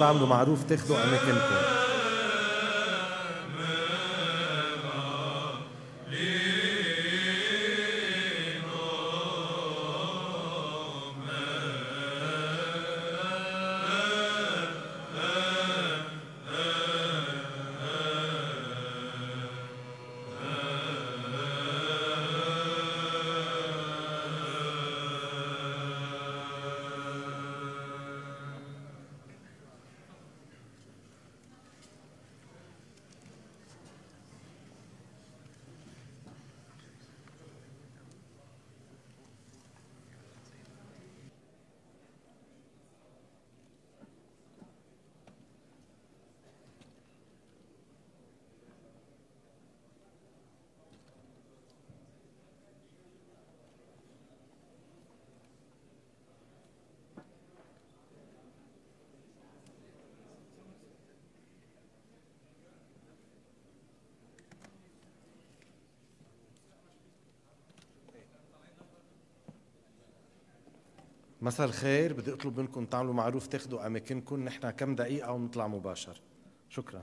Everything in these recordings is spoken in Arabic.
تعملوا معروف تاخدوا اماكنكم مساء الخير بدي اطلب منكم تعملوا معروف تاخذوا اماكنكم نحن كم دقيقه ونطلع مباشر شكرا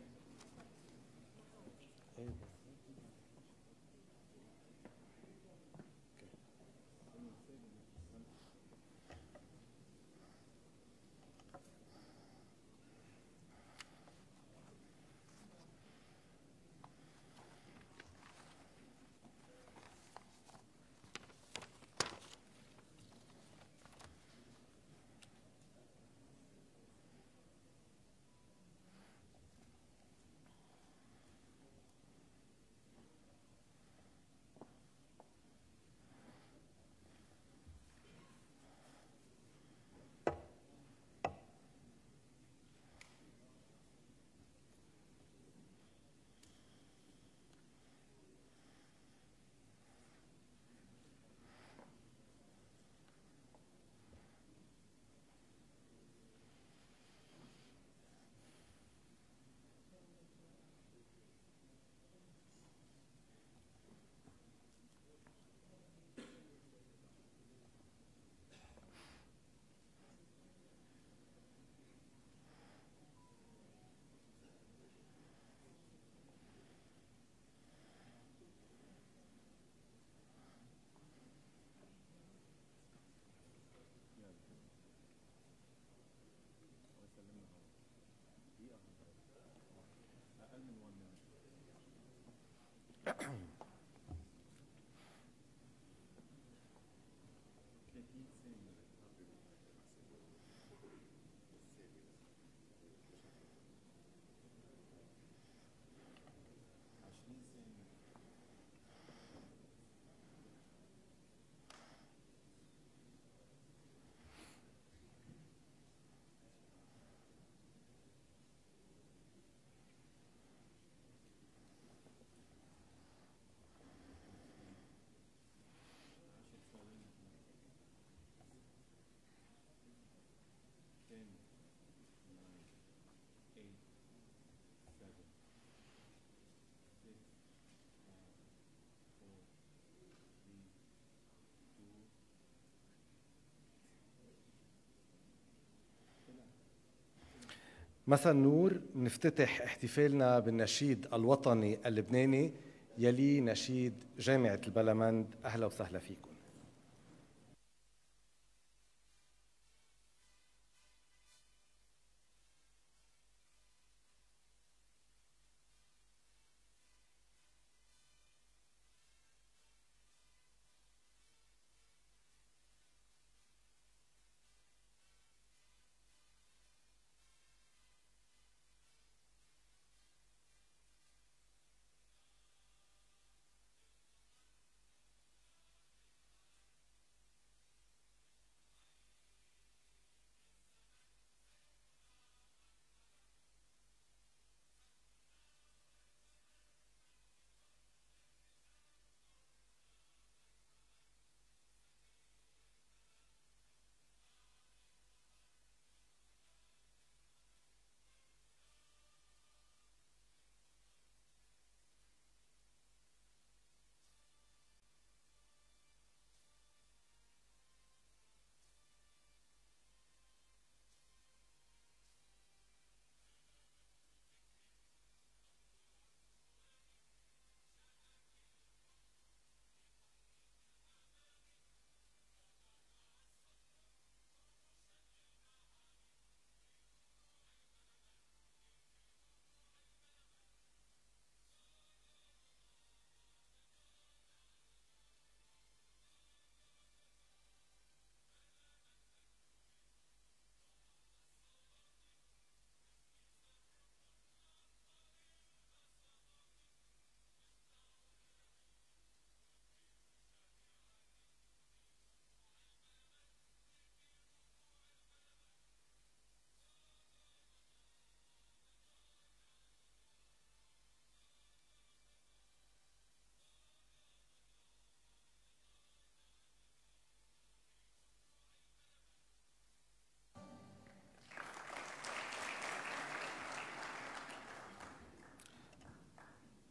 Ahem. مثل نور نفتتح احتفالنا بالنشيد الوطني اللبناني يلي نشيد جامعة البلمند أهلا وسهلا فيكم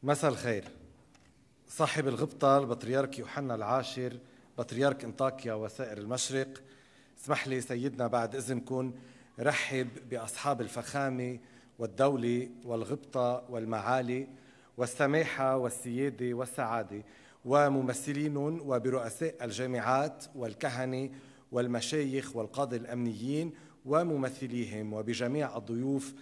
مساء الخير صاحب الغبطة البطريرك يوحنا العاشر بطريرك انطاكيا وسائر المشرق اسمح لي سيدنا بعد إذنكم رحب بأصحاب الفخامة والدولة والغبطة والمعالي والسماحة والسيادة والسعادة وممثلين وبرؤساء الجامعات والكهنة والمشايخ والقادة الأمنيين وممثليهم وبجميع الضيوف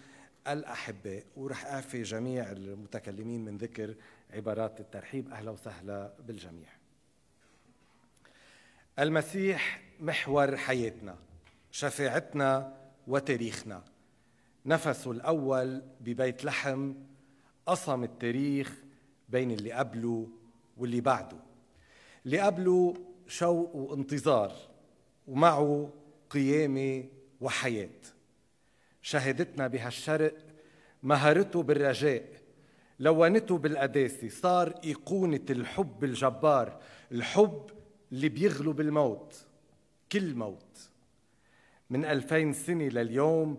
الأحباء ورح أعفي جميع المتكلمين من ذكر عبارات الترحيب أهلا وسهلا بالجميع المسيح محور حياتنا شفاعتنا وتاريخنا نفسه الأول ببيت لحم قسم التاريخ بين اللي قبله واللي بعده اللي قبله شوق وانتظار ومعه قيامة وحياه شهادتنا بهالشرق مهرته بالرجاء لونته بالقداسة صار إيقونة الحب الجبار الحب اللي بيغلب الموت كل موت من ألفين سنة لليوم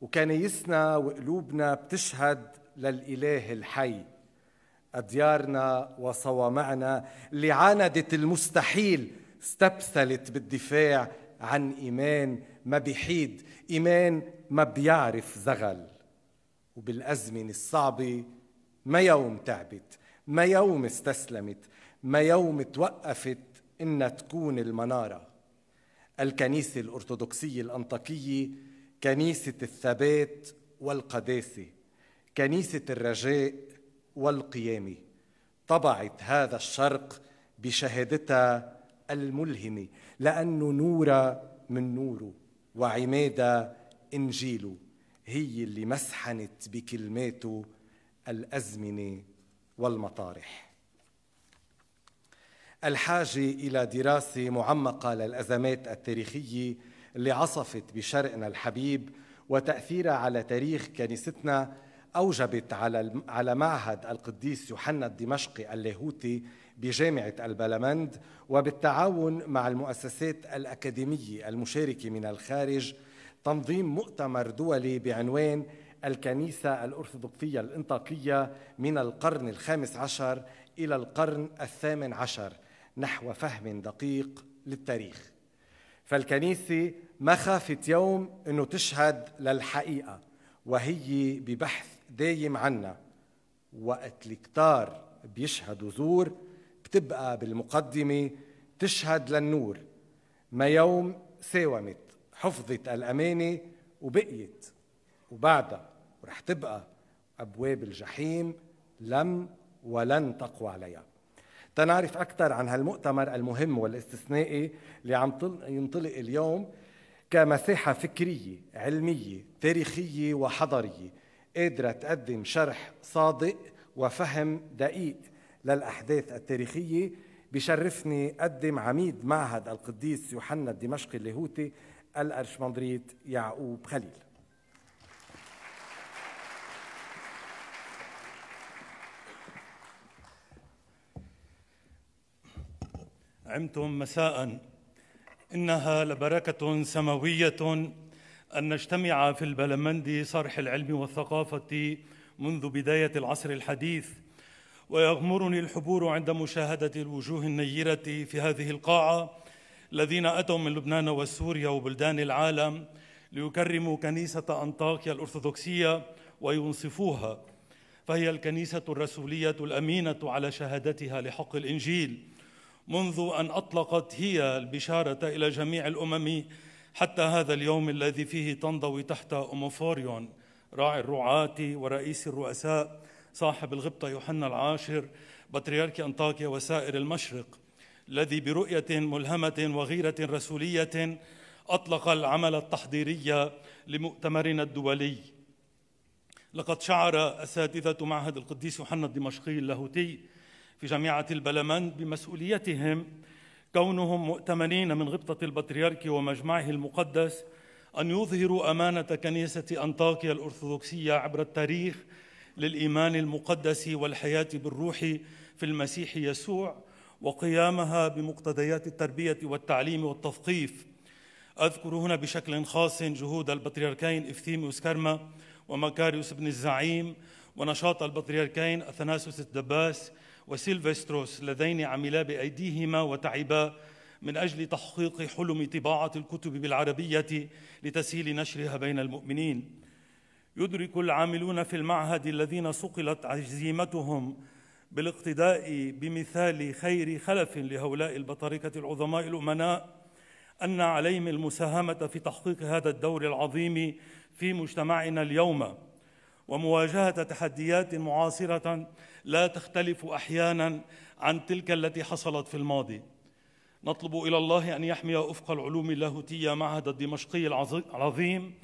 وكنايسنا وقلوبنا بتشهد للإله الحي أديارنا وصوامعنا اللي عاندت المستحيل استبسلت بالدفاع عن إيمان ما بيحيد إيمان ما بيعرف زغل وبالأزمنة الصعبة ما يوم تعبت ما يوم استسلمت ما يوم توقفت إنها تكون المنارة الكنيسة الأرثوذكسية الأنطاكية كنيسة الثبات والقداسة كنيسة الرجاء والقيامة طبعت هذا الشرق بشهادتها الملهمة لأنه نورا من نوره وعمادة إنجيله هي اللي مسحنت بكلماته الأزمنة والمطارح الحاجة إلى دراسة معمقة للأزمات التاريخية اللي عصفت بشرقنا الحبيب وتأثيرها على تاريخ كنيستنا أوجبت على على معهد القديس يوحنا الدمشقي اللاهوتي بجامعة البلمند وبالتعاون مع المؤسسات الأكاديمية المشاركة من الخارج تنظيم مؤتمر دولي بعنوان الكنيسة الأرثوذكسية الإنطاقية من القرن الخامس عشر إلى القرن الثامن عشر نحو فهم دقيق للتاريخ فالكنيسة ما خافت يوم أنه تشهد للحقيقة وهي ببحث دايم عنا وقت الكتار بيشهدوا زور بتبقى بالمقدمة تشهد للنور ما يوم ساومت حفظت الأمانة وبقيت وبعدها ورح تبقى أبواب الجحيم لم ولن تقوى عليها تنعرف أكثر عن هالمؤتمر المهم والاستثنائي اللي عم ينطلق اليوم كمساحة فكرية علمية تاريخية وحضرية قادرة تقدم شرح صادق وفهم دقيق للأحداث التاريخية بشرفني أقدم عميد معهد القديس يوحنا الدمشقي اللاهوتي الأرشمندريت يعقوب خليل عمتم مساء إنها لبركة سماوية أن نجتمع في البلمندي صرح العلم والثقافة منذ بداية العصر الحديث ويغمرني الحبور عند مشاهدة الوجوه النيرة في هذه القاعة الذين أتوا من لبنان وسوريا وبلدان العالم ليكرموا كنيسة أنطاكيا الأرثوذكسية وينصفوها فهي الكنيسة الرسولية الأمينة على شهادتها لحق الإنجيل منذ أن أطلقت هي البشارة إلى جميع الأمم حتى هذا اليوم الذي فيه تنضوي تحت أوموفوريون راعي الرعاة ورئيس الرؤساء صاحب الغبطة يوحنا العاشر بطريرك أنطاكيا وسائر المشرق الذي برؤية ملهمة وغيرة رسولية أطلق العمل التحضيري لمؤتمرنا الدولي لقد شعر أساتذة معهد القديس يوحنا الدمشقي اللاهوتي في جامعة البلمان بمسؤوليتهم كونهم مؤتمنين من غبطة البطريرك ومجمعه المقدس أن يظهروا أمانة كنيسة أنطاكيا الأرثوذكسية عبر التاريخ للإيمان المقدس والحياة بالروح في المسيح يسوع وقيامها بمقتضيات التربية والتعليم والتثقيف أذكر هنا بشكل خاص جهود البطريركين إفثيميوس كرمة ومكاريوس بن الزعيم ونشاط البطريركين أثناسوس الدباس وسيلفستروس اللذين عملا بأيديهما وتعبا من أجل تحقيق حلم طباعة الكتب بالعربية لتسهيل نشرها بين المؤمنين يدرك العاملون في المعهد الذين صقلت عزيمتهم بالاقتداء بمثال خير خلف لهؤلاء البطاركة العظماء الأمناء أن عليهم المساهمة في تحقيق هذا الدور العظيم في مجتمعنا اليوم ومواجهة تحديات معاصرة لا تختلف أحيانا عن تلك التي حصلت في الماضي نطلب إلى الله أن يحمي أفق العلوم اللاهوتية معهد الدمشقي العظيم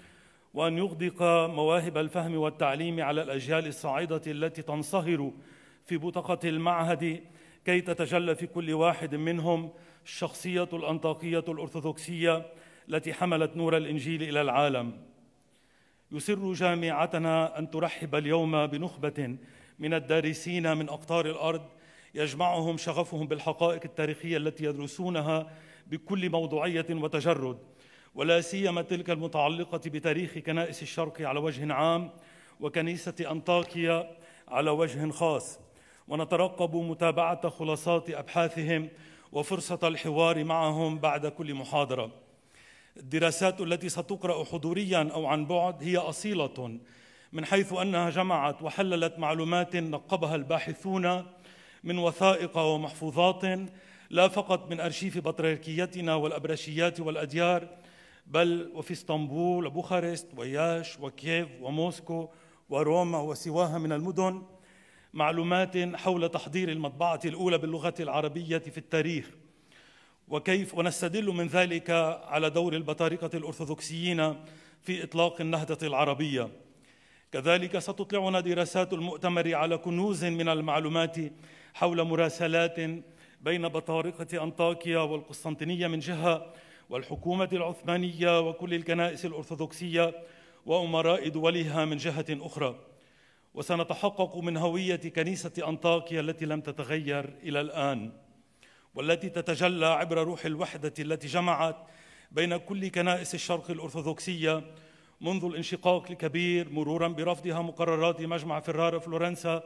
وأن يغدق مواهب الفهم والتعليم على الأجيال الصاعدة التي تنصهر في بطاقة المعهد كي تتجلى في كل واحد منهم الشخصية الأنطاكية الأرثوذكسية التي حملت نور الإنجيل إلى العالم يسر جامعتنا أن ترحب اليوم بنخبة من الدارسين من أقطار الأرض يجمعهم شغفهم بالحقائق التاريخية التي يدرسونها بكل موضوعية وتجرد ولا سيما تلك المتعلقة بتاريخ كنائس الشرق على وجه عام وكنيسة أنطاكيا على وجه خاص ونترقب متابعة خلاصات أبحاثهم وفرصة الحوار معهم بعد كل محاضرة الدراسات التي ستقرأ حضوريا أو عن بعد هي أصيلة من حيث أنها جمعت وحللت معلومات نقبها الباحثون من وثائق ومحفوظات لا فقط من أرشيف بطريركيتنا والأبرشيات والأديار بل وفي اسطنبول وبوخارست وياش وكييف وموسكو وروما وسواها من المدن معلومات حول تحضير المطبعة الأولى باللغة العربية في التاريخ وكيف ونستدل من ذلك على دور البطاركة الأرثوذكسيين في إطلاق النهضة العربية كذلك ستطلعنا دراسات المؤتمر على كنوز من المعلومات حول مراسلات بين بطارقة أنطاكيا والقسطنطينية من جهة والحكومة العثمانية وكل الكنائس الأرثوذكسية وأمراء دولها من جهة أخرى وسنتحقق من هوية كنيسة أنطاكيا التي لم تتغير إلى الآن والتي تتجلى عبر روح الوحدة التي جمعت بين كل كنائس الشرق الأرثوذكسية منذ الانشقاق الكبير مرورا برفضها مقررات مجمع فرارة فلورنسا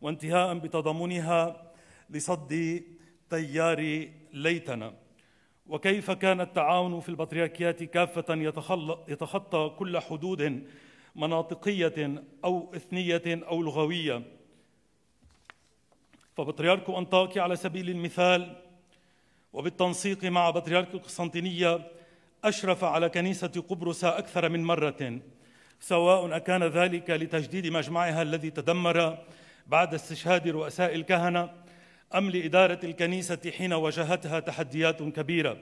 وانتهاء بتضامنها لصد تيار ليتنا وكيف كان التعاون في البطريركيات كافة يتخطى كل حدود مناطقية أو إثنية أو لغوية فبطريرك أنطاكي على سبيل المثال وبالتنسيق مع بطريرك القسطنطينية أشرف على كنيسة قبرص أكثر من مرة سواء أكان ذلك لتجديد مجمعها الذي تدمر بعد استشهاد رؤساء الكهنة أم لإدارة الكنيسة حين واجهتها تحديات كبيرة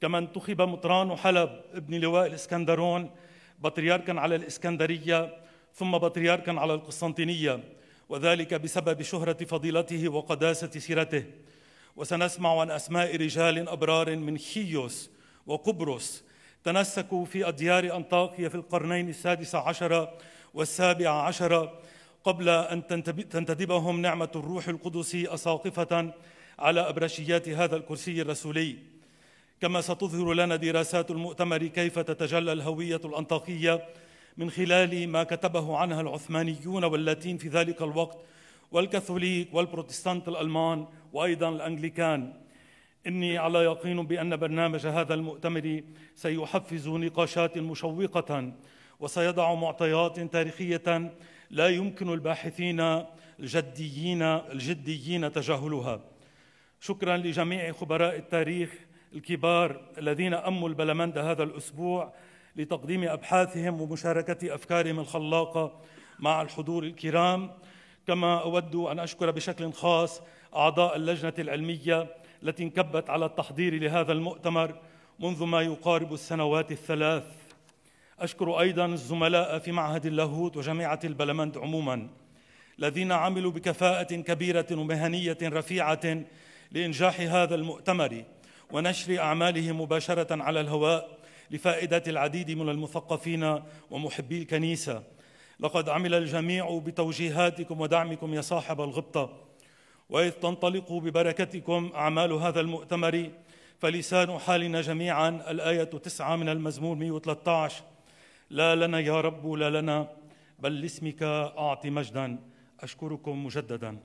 كما انتخب مطران حلب ابن لواء الإسكندرون بطريركا على الإسكندرية ثم بطريركا على القسطنطينية وذلك بسبب شهرة فضيلته وقداسة سيرته وسنسمع عن أسماء رجال أبرار من خيوس وقبرص تنسكوا في أديار أنطاكية في القرنين السادس عشر والسابع عشر قبل أن تنتدبهم نعمة الروح القدس أساقفة على أبرشيات هذا الكرسي الرسولي كما ستظهر لنا دراسات المؤتمر كيف تتجلى الهوية الأنطاكية من خلال ما كتبه عنها العثمانيون واللاتين في ذلك الوقت والكاثوليك والبروتستانت الألمان وأيضا الأنجليكان إني على يقين بأن برنامج هذا المؤتمر سيحفز نقاشات مشوقة وسيضع معطيات تاريخية لا يمكن الباحثين الجديين الجديين تجاهلها شكرا لجميع خبراء التاريخ الكبار الذين أموا البلمند هذا الأسبوع لتقديم أبحاثهم ومشاركة أفكارهم الخلاقة مع الحضور الكرام كما أود أن أشكر بشكل خاص أعضاء اللجنة العلمية التي انكبت على التحضير لهذا المؤتمر منذ ما يقارب السنوات الثلاث أشكر أيضا الزملاء في معهد اللاهوت وجامعة البلمند عموما الذين عملوا بكفاءة كبيرة ومهنية رفيعة لإنجاح هذا المؤتمر ونشر أعماله مباشرة على الهواء لفائدة العديد من المثقفين ومحبي الكنيسة لقد عمل الجميع بتوجيهاتكم ودعمكم يا صاحب الغبطة وإذ تنطلق ببركتكم أعمال هذا المؤتمر فلسان حالنا جميعا الآية 9 من المزمور 113 لا لنا يا رب لا لنا بل لاسمك أعطي مجدا أشكركم مجددا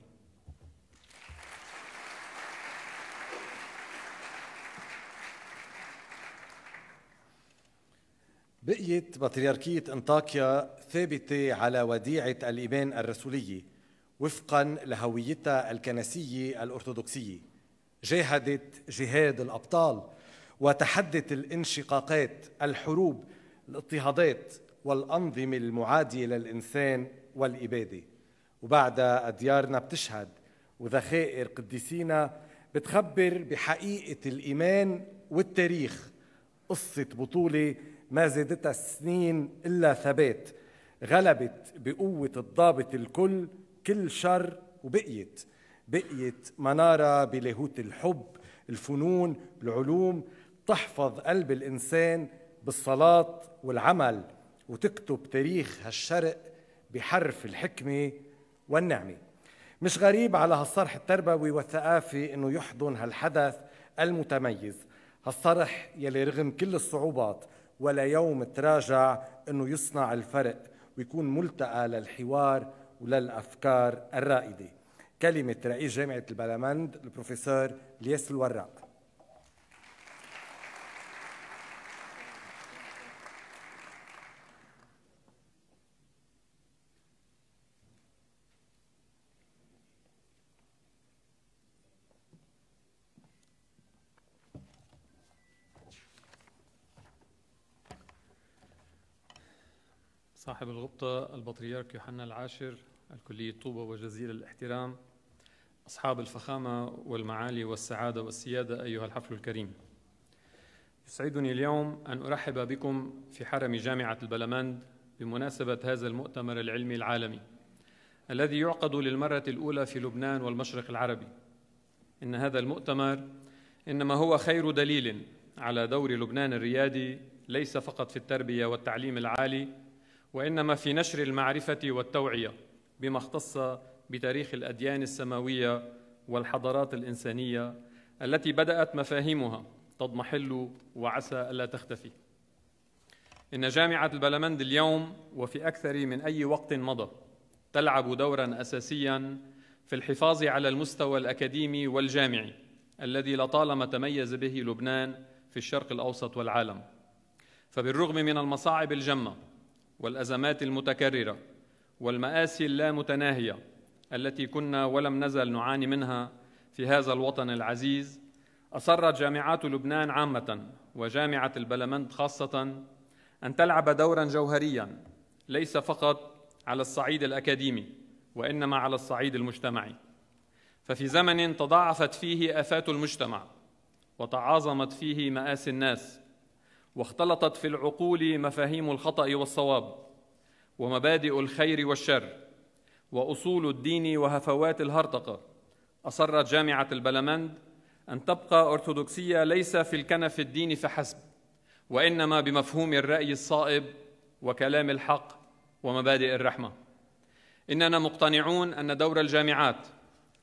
بقيت بطريركية أنطاكيا ثابتة على وديعة الإيمان الرسولية وفقا لهويتها الكنسية الأرثوذكسية جاهدت جهاد الأبطال وتحدت الانشقاقات الحروب الاضطهادات والأنظمة المعادية للإنسان والإبادة وبعد أديارنا بتشهد وذخائر قديسينا بتخبر بحقيقة الإيمان والتاريخ قصة بطولة ما زادتها السنين إلا ثبات غلبت بقوة الضابط الكل كل شر وبقيت بقيت منارة بلاهوت الحب الفنون العلوم تحفظ قلب الإنسان بالصلاة والعمل وتكتب تاريخ هالشرق بحرف الحكمة والنعمة مش غريب على هالصرح التربوي والثقافي انه يحضن هالحدث المتميز هالصرح يلي رغم كل الصعوبات ولا يوم تراجع انه يصنع الفرق ويكون ملتقى للحوار وللافكار الرائده كلمه رئيس جامعه البلمند البروفيسور لياس الوراق صاحب الغبطة البطريرك يوحنا العاشر الكلية طوبة وجزيل الاحترام أصحاب الفخامة والمعالي والسعادة والسيادة أيها الحفل الكريم يسعدني اليوم أن أرحب بكم في حرم جامعة البلمند بمناسبة هذا المؤتمر العلمي العالمي الذي يعقد للمرة الأولى في لبنان والمشرق العربي إن هذا المؤتمر إنما هو خير دليل على دور لبنان الريادي ليس فقط في التربية والتعليم العالي وانما في نشر المعرفه والتوعيه بما اختص بتاريخ الاديان السماويه والحضارات الانسانيه التي بدات مفاهيمها تضمحل وعسى الا تختفي ان جامعه البلمند اليوم وفي اكثر من اي وقت مضى تلعب دورا اساسيا في الحفاظ على المستوى الاكاديمي والجامعي الذي لطالما تميز به لبنان في الشرق الاوسط والعالم فبالرغم من المصاعب الجمه والازمات المتكرره والماسي اللامتناهيه التي كنا ولم نزل نعاني منها في هذا الوطن العزيز اصرت جامعات لبنان عامه وجامعه البلمند خاصه ان تلعب دورا جوهريا ليس فقط على الصعيد الاكاديمي وانما على الصعيد المجتمعي ففي زمن تضاعفت فيه افات المجتمع وتعاظمت فيه ماسي الناس واختلطت في العقول مفاهيم الخطا والصواب ومبادئ الخير والشر واصول الدين وهفوات الهرطقه اصرت جامعه البلمند ان تبقى ارثوذكسيه ليس في الكنف الديني فحسب وانما بمفهوم الراي الصائب وكلام الحق ومبادئ الرحمه اننا مقتنعون ان دور الجامعات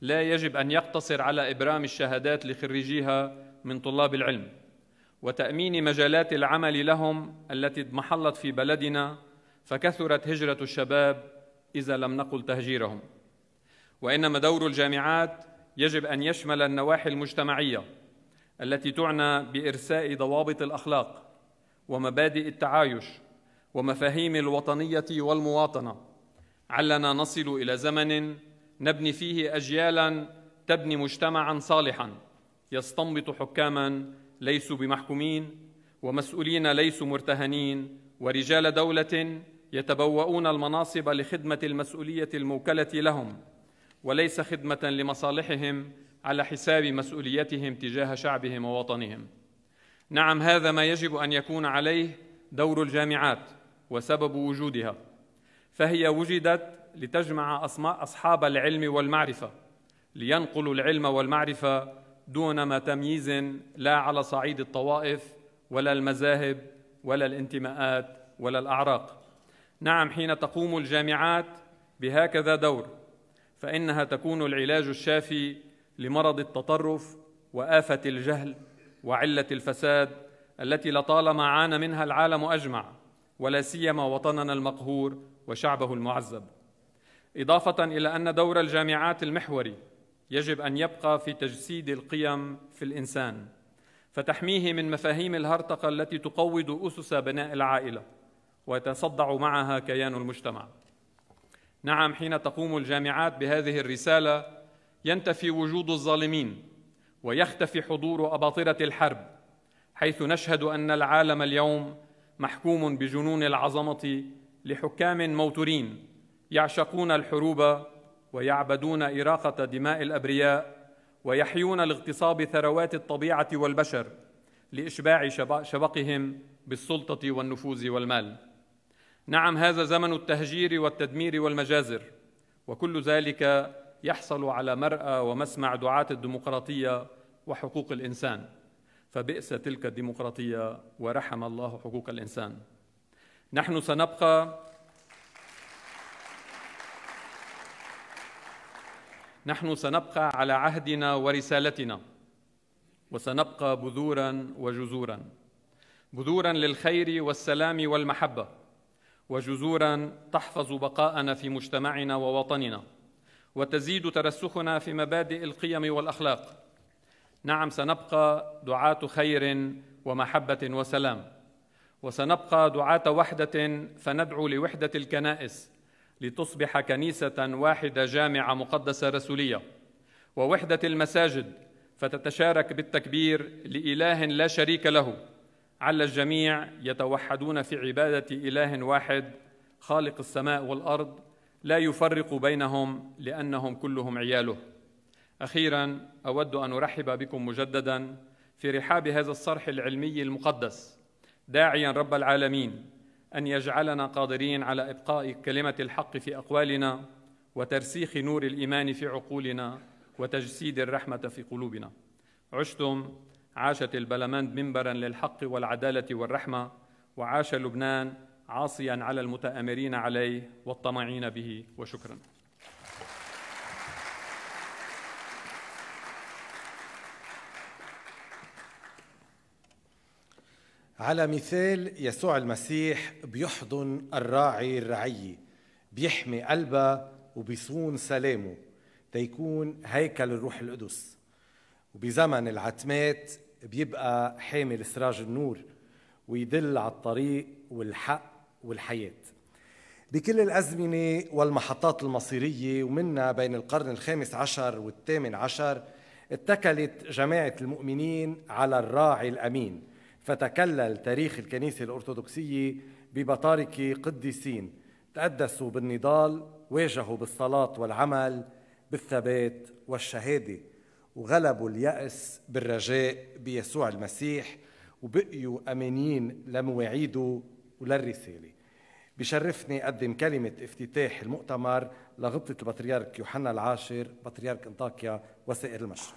لا يجب ان يقتصر على ابرام الشهادات لخريجيها من طلاب العلم وتامين مجالات العمل لهم التي اضمحلت في بلدنا فكثرت هجره الشباب اذا لم نقل تهجيرهم وانما دور الجامعات يجب ان يشمل النواحي المجتمعيه التي تعنى بارساء ضوابط الاخلاق ومبادئ التعايش ومفاهيم الوطنيه والمواطنه علنا نصل الى زمن نبني فيه اجيالا تبني مجتمعا صالحا يستنبط حكاما ليسوا بمحكومين ومسؤولين ليسوا مرتهنين ورجال دولة يتبوؤون المناصب لخدمة المسؤولية الموكلة لهم وليس خدمة لمصالحهم على حساب مسؤوليتهم تجاه شعبهم ووطنهم. نعم هذا ما يجب أن يكون عليه دور الجامعات وسبب وجودها فهي وجدت لتجمع أصحاب العلم والمعرفة لينقلوا العلم والمعرفة دون ما تمييز لا على صعيد الطوائف ولا المذاهب ولا الانتماءات ولا الاعراق نعم حين تقوم الجامعات بهكذا دور فانها تكون العلاج الشافي لمرض التطرف وافه الجهل وعله الفساد التي لطالما عانى منها العالم اجمع ولا سيما وطننا المقهور وشعبه المعذب اضافه الى ان دور الجامعات المحوري يجب ان يبقى في تجسيد القيم في الانسان فتحميه من مفاهيم الهرطقه التي تقوض اسس بناء العائله ويتصدع معها كيان المجتمع نعم حين تقوم الجامعات بهذه الرساله ينتفي وجود الظالمين ويختفي حضور اباطره الحرب حيث نشهد ان العالم اليوم محكوم بجنون العظمه لحكام موتورين يعشقون الحروب ويعبدون إراقة دماء الأبرياء ويحيون لاغتصاب ثروات الطبيعة والبشر لإشباع شبقهم بالسلطة والنفوذ والمال. نعم هذا زمن التهجير والتدمير والمجازر وكل ذلك يحصل على مرأى ومسمع دعاة الديمقراطية وحقوق الإنسان فبئس تلك الديمقراطية ورحم الله حقوق الإنسان. نحن سنبقى نحن سنبقى على عهدنا ورسالتنا وسنبقى بذورا وجذورا بذورا للخير والسلام والمحبه وجذورا تحفظ بقاءنا في مجتمعنا ووطننا وتزيد ترسخنا في مبادئ القيم والاخلاق نعم سنبقى دعاه خير ومحبه وسلام وسنبقى دعاه وحده فندعو لوحده الكنائس لتصبح كنيسة واحدة جامعة مقدسة رسولية ووحدة المساجد فتتشارك بالتكبير لإله لا شريك له على الجميع يتوحدون في عبادة إله واحد خالق السماء والأرض لا يفرق بينهم لأنهم كلهم عياله أخيرا أود أن أرحب بكم مجددا في رحاب هذا الصرح العلمي المقدس داعيا رب العالمين أن يجعلنا قادرين على إبقاء كلمة الحق في أقوالنا وترسيخ نور الإيمان في عقولنا وتجسيد الرحمة في قلوبنا عشتم عاشت البلماند منبرا للحق والعدالة والرحمة وعاش لبنان عاصيا على المتآمرين عليه والطمعين به وشكرا على مثال يسوع المسيح بيحضن الراعي الرعية بيحمي قلبه وبيصون سلامه تيكون هيكل الروح القدس وبزمن العتمات بيبقى حامل سراج النور ويدل على الطريق والحق والحياة بكل الأزمنة والمحطات المصيرية ومنها بين القرن الخامس عشر والثامن عشر اتكلت جماعة المؤمنين على الراعي الأمين فتكلل تاريخ الكنيسة الأرثوذكسية ببطاركة قديسين تقدسوا بالنضال واجهوا بالصلاة والعمل بالثبات والشهادة وغلبوا اليأس بالرجاء بيسوع المسيح وبقيوا أمانيين لمواعيده وللرسالة بشرفني أقدم كلمة افتتاح المؤتمر لغبطة البطريرك يوحنا العاشر بطريرك انطاكيا وسائر المشرق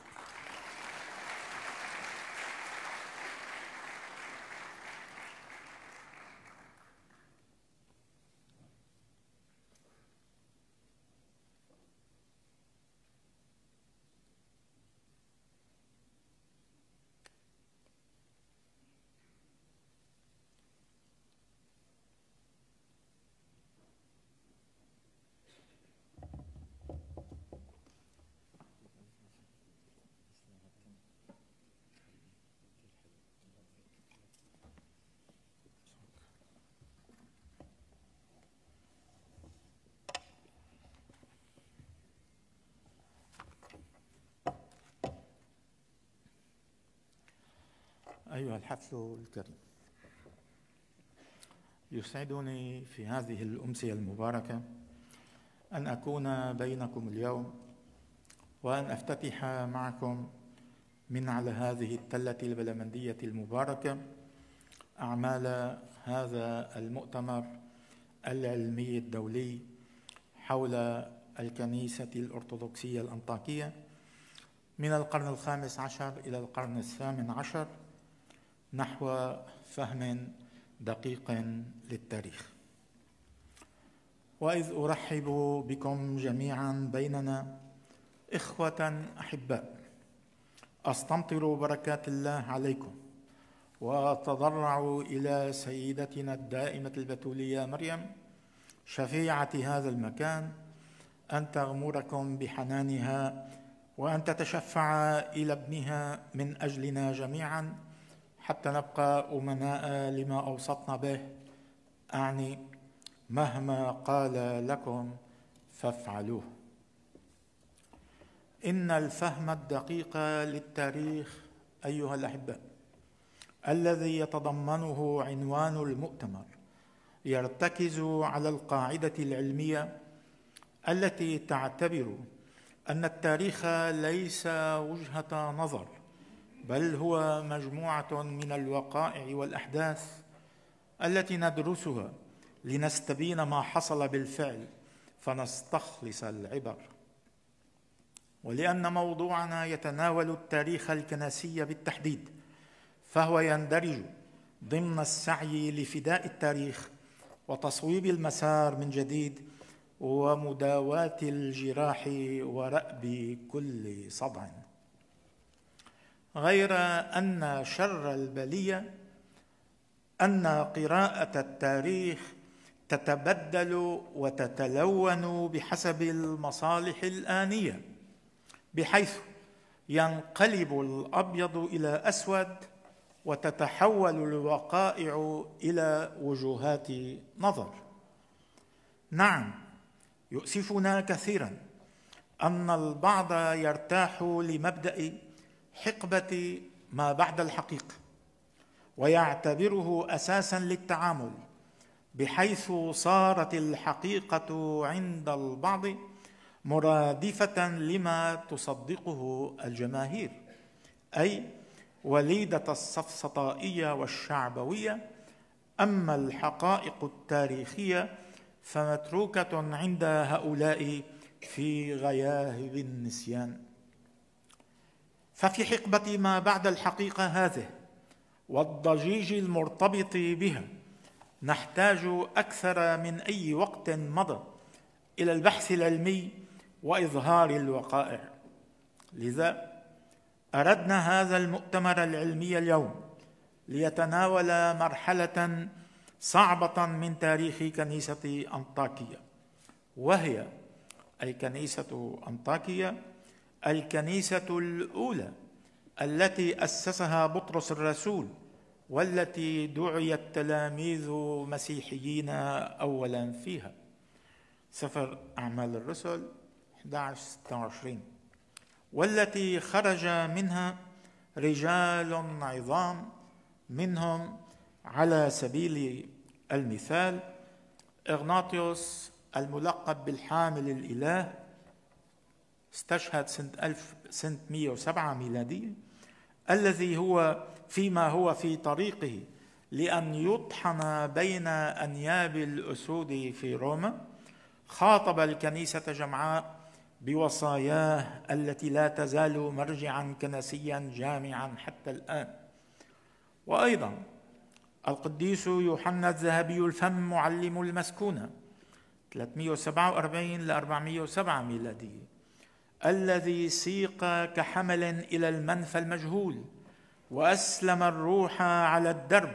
أيها الحفل الكريم يسعدني في هذه الأمسية المباركة أن أكون بينكم اليوم وأن أفتتح معكم من على هذه التلة البلمندية المباركة أعمال هذا المؤتمر العلمي الدولي حول الكنيسة الأرثوذكسية الأنطاكية من القرن الخامس عشر إلى القرن الثامن عشر نحو فهم دقيق للتاريخ واذ ارحب بكم جميعا بيننا اخوه احباء استمطر بركات الله عليكم واتضرع الى سيدتنا الدائمه البتوليه مريم شفيعه هذا المكان ان تغمركم بحنانها وان تتشفع الى ابنها من اجلنا جميعا حتى نبقى امناء لما اوصتنا به اعني مهما قال لكم فافعلوه ان الفهم الدقيق للتاريخ ايها الاحبه الذي يتضمنه عنوان المؤتمر يرتكز على القاعده العلميه التي تعتبر ان التاريخ ليس وجهه نظر بل هو مجموعه من الوقائع والاحداث التي ندرسها لنستبين ما حصل بالفعل فنستخلص العبر ولان موضوعنا يتناول التاريخ الكنسي بالتحديد فهو يندرج ضمن السعي لفداء التاريخ وتصويب المسار من جديد ومداواه الجراح ورأب كل صدع غير أن شر البلية أن قراءة التاريخ تتبدل وتتلون بحسب المصالح الآنية بحيث ينقلب الأبيض إلى أسود وتتحول الوقائع إلى وجهات نظر نعم يؤسفنا كثيرا أن البعض يرتاح لمبدأ حقبة ما بعد الحقيقة ويعتبره أساسا للتعامل بحيث صارت الحقيقة عند البعض مرادفة لما تصدقه الجماهير أي وليدة السفسطائية والشعبوية أما الحقائق التاريخية فمتروكة عند هؤلاء في غياهب النسيان ففي حقبة ما بعد الحقيقة هذه والضجيج المرتبط بها نحتاج أكثر من أي وقت مضى إلى البحث العلمي وإظهار الوقائع لذا أردنا هذا المؤتمر العلمي اليوم ليتناول مرحلة صعبة من تاريخ كنيسة أنطاكية وهي أي كنيسة أنطاكية الكنيسة الأولى التي أسسها بطرس الرسول والتي دعي التلاميذ مسيحيين أولا فيها سفر أعمال الرسل 11 26 والتي خرج منها رجال عظام منهم على سبيل المثال إغناطيوس الملقب بالحامل الإله استشهد سنة 1000 سنة 107 ميلادية الذي هو فيما هو في طريقه لأن يطحن بين أنياب الأسود في روما خاطب الكنيسة جمعاء بوصاياه التي لا تزال مرجعا كنسيا جامعا حتى الآن وأيضا القديس يوحنا الذهبي الفم معلم المسكونة 347 ل 407 ميلادية الذي سيق كحمل الى المنفى المجهول واسلم الروح على الدرب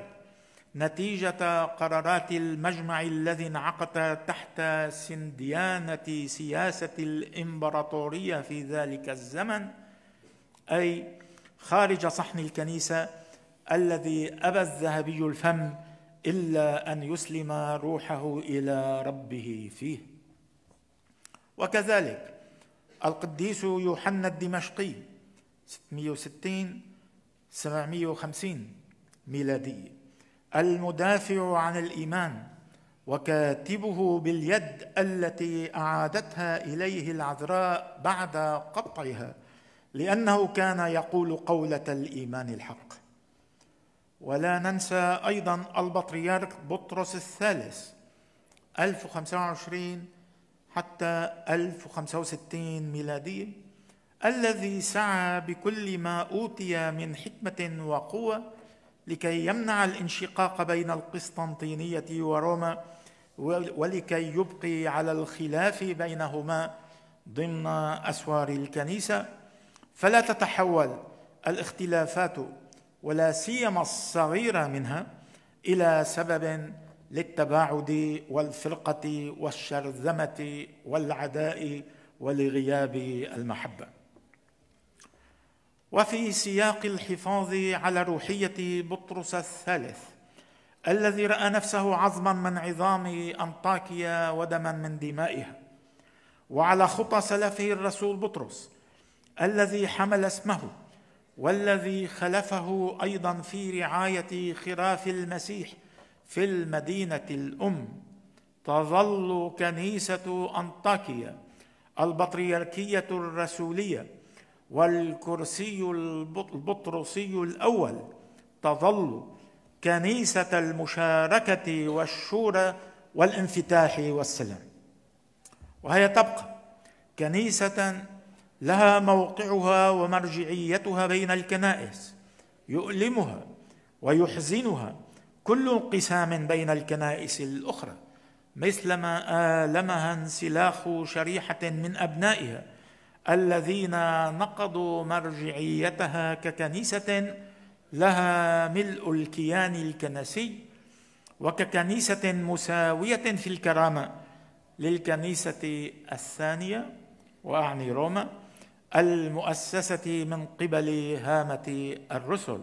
نتيجه قرارات المجمع الذي انعقد تحت سنديانه سياسه الامبراطوريه في ذلك الزمن اي خارج صحن الكنيسه الذي ابى الذهبي الفم الا ان يسلم روحه الى ربه فيه وكذلك القديس يوحنا الدمشقي 660 750 ميلادي المدافع عن الإيمان وكاتبه باليد التي أعادتها إليه العذراء بعد قطعها لأنه كان يقول قولة الإيمان الحق ولا ننسى أيضا البطريرك بطرس الثالث 1025 حتى 1065 ميلادية الذي سعى بكل ما أوتي من حكمة وقوة لكي يمنع الانشقاق بين القسطنطينية وروما ولكي يبقي على الخلاف بينهما ضمن أسوار الكنيسة فلا تتحول الاختلافات ولا سيما الصغيرة منها إلى سبب للتباعد والفرقه والشرذمه والعداء ولغياب المحبه وفي سياق الحفاظ على روحيه بطرس الثالث الذي راى نفسه عظما من عظام انطاكيا ودما من دمائها وعلى خطى سلفه الرسول بطرس الذي حمل اسمه والذي خلفه ايضا في رعايه خراف المسيح في المدينة الأم تظل كنيسة أنطاكية البطريركية الرسولية والكرسي البطرسي الأول تظل كنيسة المشاركة والشورى والانفتاح والسلام وهي تبقى كنيسة لها موقعها ومرجعيتها بين الكنائس يؤلمها ويحزنها كل انقسام بين الكنائس الأخرى مثلما آلمها انسلاخ شريحة من أبنائها الذين نقضوا مرجعيتها ككنيسة لها ملء الكيان الكنسي وككنيسة مساوية في الكرامة للكنيسة الثانية وأعني روما المؤسسة من قبل هامة الرسل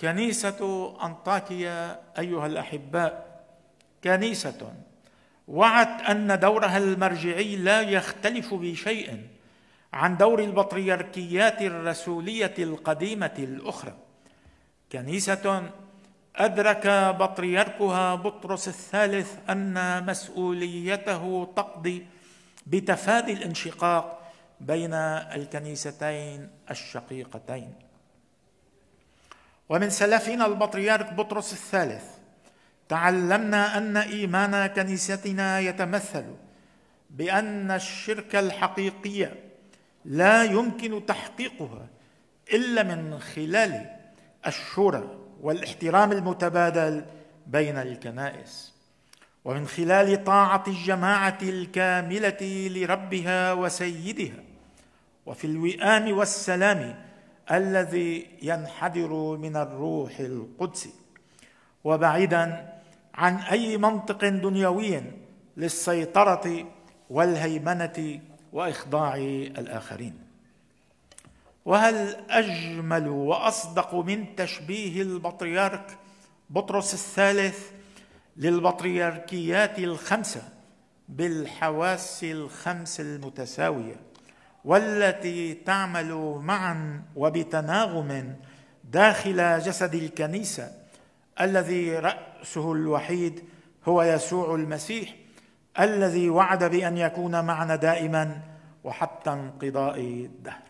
كنيسة أنطاكيا أيها الأحباء كنيسة وعت أن دورها المرجعي لا يختلف بشيء عن دور البطريركيات الرسولية القديمة الأخرى كنيسة أدرك بطريركها بطرس الثالث أن مسؤوليته تقضي بتفادي الانشقاق بين الكنيستين الشقيقتين ومن سلفنا البطريرك بطرس الثالث تعلمنا ان ايمان كنيستنا يتمثل بان الشرك الحقيقي لا يمكن تحقيقها الا من خلال الشورى والاحترام المتبادل بين الكنائس ومن خلال طاعه الجماعه الكامله لربها وسيدها وفي الوئام والسلام الذي ينحدر من الروح القدس وبعيدا عن اي منطق دنيوي للسيطره والهيمنه واخضاع الاخرين وهل اجمل واصدق من تشبيه البطريرك بطرس الثالث للبطريركيات الخمسه بالحواس الخمس المتساويه والتي تعمل معا وبتناغم داخل جسد الكنيسه الذي راسه الوحيد هو يسوع المسيح الذي وعد بان يكون معنا دائما وحتى انقضاء الدهر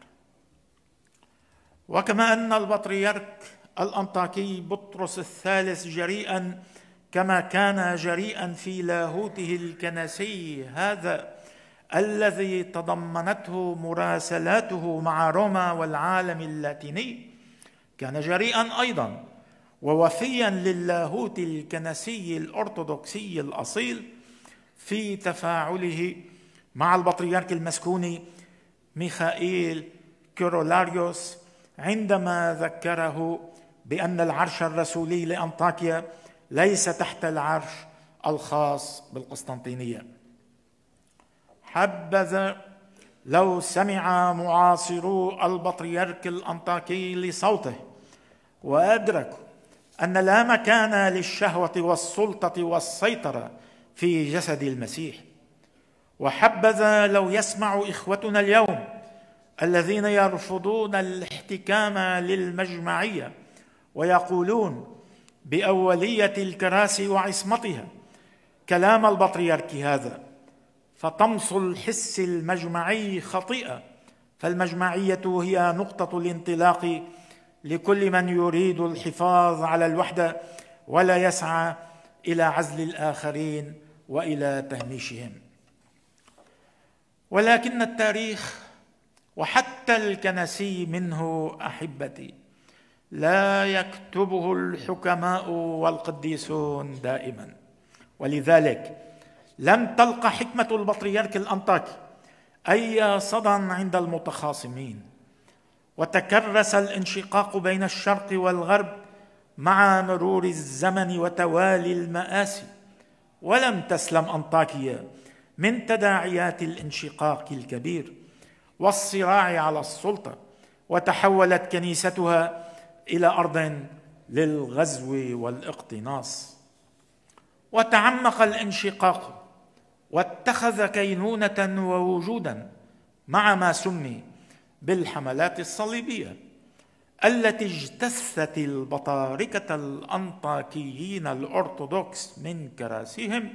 وكما ان البطريرك الانطاكي بطرس الثالث جريئا كما كان جريئا في لاهوته الكنسي هذا الذي تضمنته مراسلاته مع روما والعالم اللاتيني كان جريئا ايضا ووفيا للاهوت الكنسي الارثوذكسي الاصيل في تفاعله مع البطريرك المسكوني ميخائيل كيرولاريوس عندما ذكره بان العرش الرسولي لانطاكيا ليس تحت العرش الخاص بالقسطنطينيه حبذا لو سمع معاصرو البطريرك الأنطاكي لصوته وأدركوا أن لا مكان للشهوة والسلطة والسيطرة في جسد المسيح وحبذا لو يسمع إخوتنا اليوم الذين يرفضون الاحتكام للمجمعية ويقولون بأولية الكراسي وعصمتها كلام البطريرك هذا فطمس الحس المجمعي خطيئه فالمجمعيه هي نقطه الانطلاق لكل من يريد الحفاظ على الوحده ولا يسعى الى عزل الاخرين والى تهميشهم ولكن التاريخ وحتى الكنسي منه احبتي لا يكتبه الحكماء والقديسون دائما ولذلك لم تلقى حكمة البطريرك الأنطاكي أي صدى عند المتخاصمين وتكرس الانشقاق بين الشرق والغرب مع مرور الزمن وتوالي المآسي ولم تسلم أنطاكيا من تداعيات الانشقاق الكبير والصراع على السلطة وتحولت كنيستها إلى أرض للغزو والاقتناص وتعمق الانشقاق واتخذ كينونة ووجودا مع ما سمي بالحملات الصليبية التي اجتثت البطاركة الأنطاكيين الأرثوذكس من كراسيهم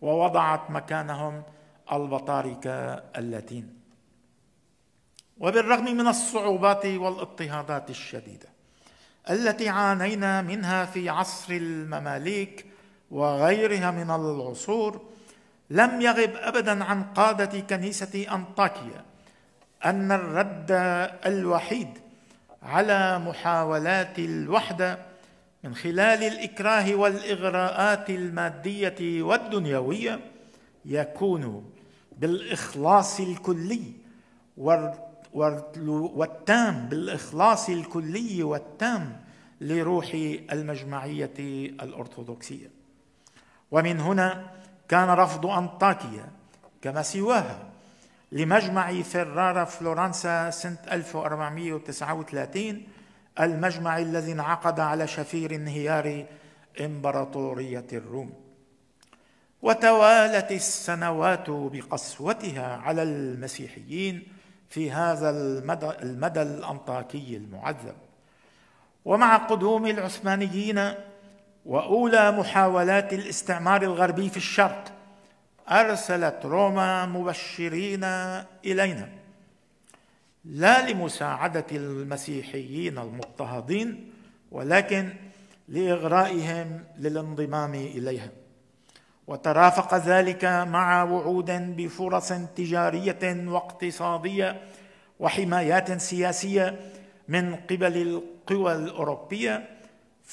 ووضعت مكانهم البطاركة اللاتين وبالرغم من الصعوبات والاضطهادات الشديدة التي عانينا منها في عصر المماليك وغيرها من العصور لم يغب ابدا عن قاده كنيسه انطاكيا ان الرد الوحيد على محاولات الوحده من خلال الاكراه والاغراءات الماديه والدنيويه يكون بالاخلاص الكلي والتام بالاخلاص الكلي والتام لروح المجمعيه الارثوذكسيه ومن هنا كان رفض أنطاكيا كما سواها لمجمع فرارا فلورنسا سنة 1439 المجمع الذي انعقد على شفير انهيار إمبراطورية الروم وتوالت السنوات بقسوتها على المسيحيين في هذا المدى, المدى الأنطاكي المعذب ومع قدوم العثمانيين واولى محاولات الاستعمار الغربي في الشرق ارسلت روما مبشرين الينا لا لمساعده المسيحيين المضطهدين ولكن لاغرائهم للانضمام اليها وترافق ذلك مع وعود بفرص تجاريه واقتصاديه وحمايات سياسيه من قبل القوى الاوروبيه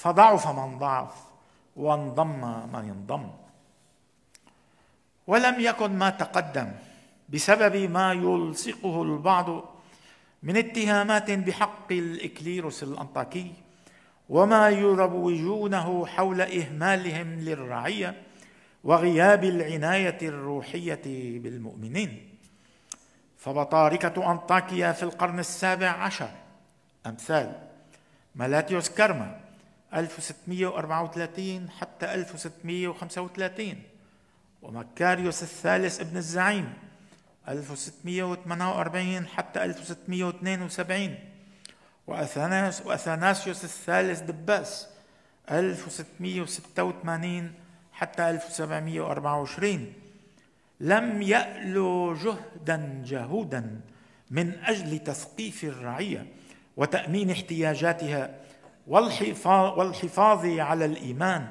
فضعف من ضعف وانضم من انضم ولم يكن ما تقدم بسبب ما يلصقه البعض من اتهامات بحق الإكليروس الأنطاكي وما يروجونه حول إهمالهم للرعية وغياب العناية الروحية بالمؤمنين فبطاركة أنطاكيا في القرن السابع عشر أمثال ملاتيوس كارما 1634 حتى 1635 ومكاريوس الثالث ابن الزعيم 1648 حتى 1672 وأثناس وأثناسيوس الثالث دباس 1686 حتى 1724 لم يألوا جهدا جهودا من أجل تثقيف الرعية وتأمين احتياجاتها والحفاظ على الإيمان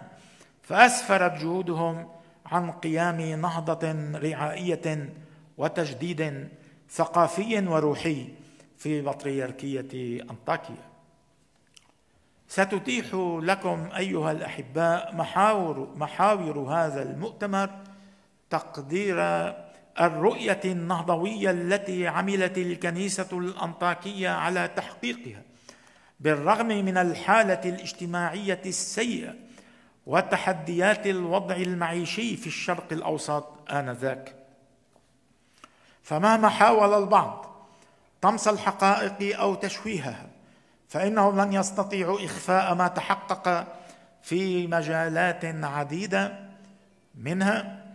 فأسفرت جهودهم عن قيام نهضة رعائية وتجديد ثقافي وروحي في بطريركية أنطاكيا ستتيح لكم أيها الأحباء محاور, محاور هذا المؤتمر تقدير الرؤية النهضوية التي عملت الكنيسة الأنطاكية على تحقيقها بالرغم من الحالة الاجتماعية السيئة وتحديات الوضع المعيشي في الشرق الأوسط آنذاك فمهما حاول البعض طمس الحقائق أو تشويهها فإنهم لن يستطيعوا إخفاء ما تحقق في مجالات عديدة منها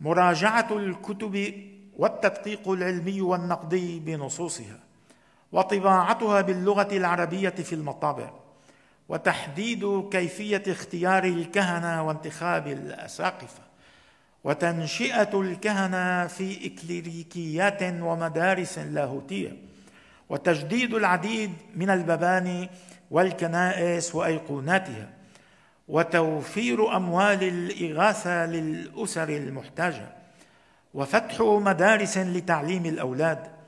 مراجعة الكتب والتدقيق العلمي والنقدي بنصوصها وطباعتها باللغه العربيه في المطابع وتحديد كيفيه اختيار الكهنه وانتخاب الاساقفه وتنشئه الكهنه في اكليريكيات ومدارس لاهوتيه وتجديد العديد من المباني والكنائس وايقوناتها وتوفير اموال الاغاثه للاسر المحتاجه وفتح مدارس لتعليم الاولاد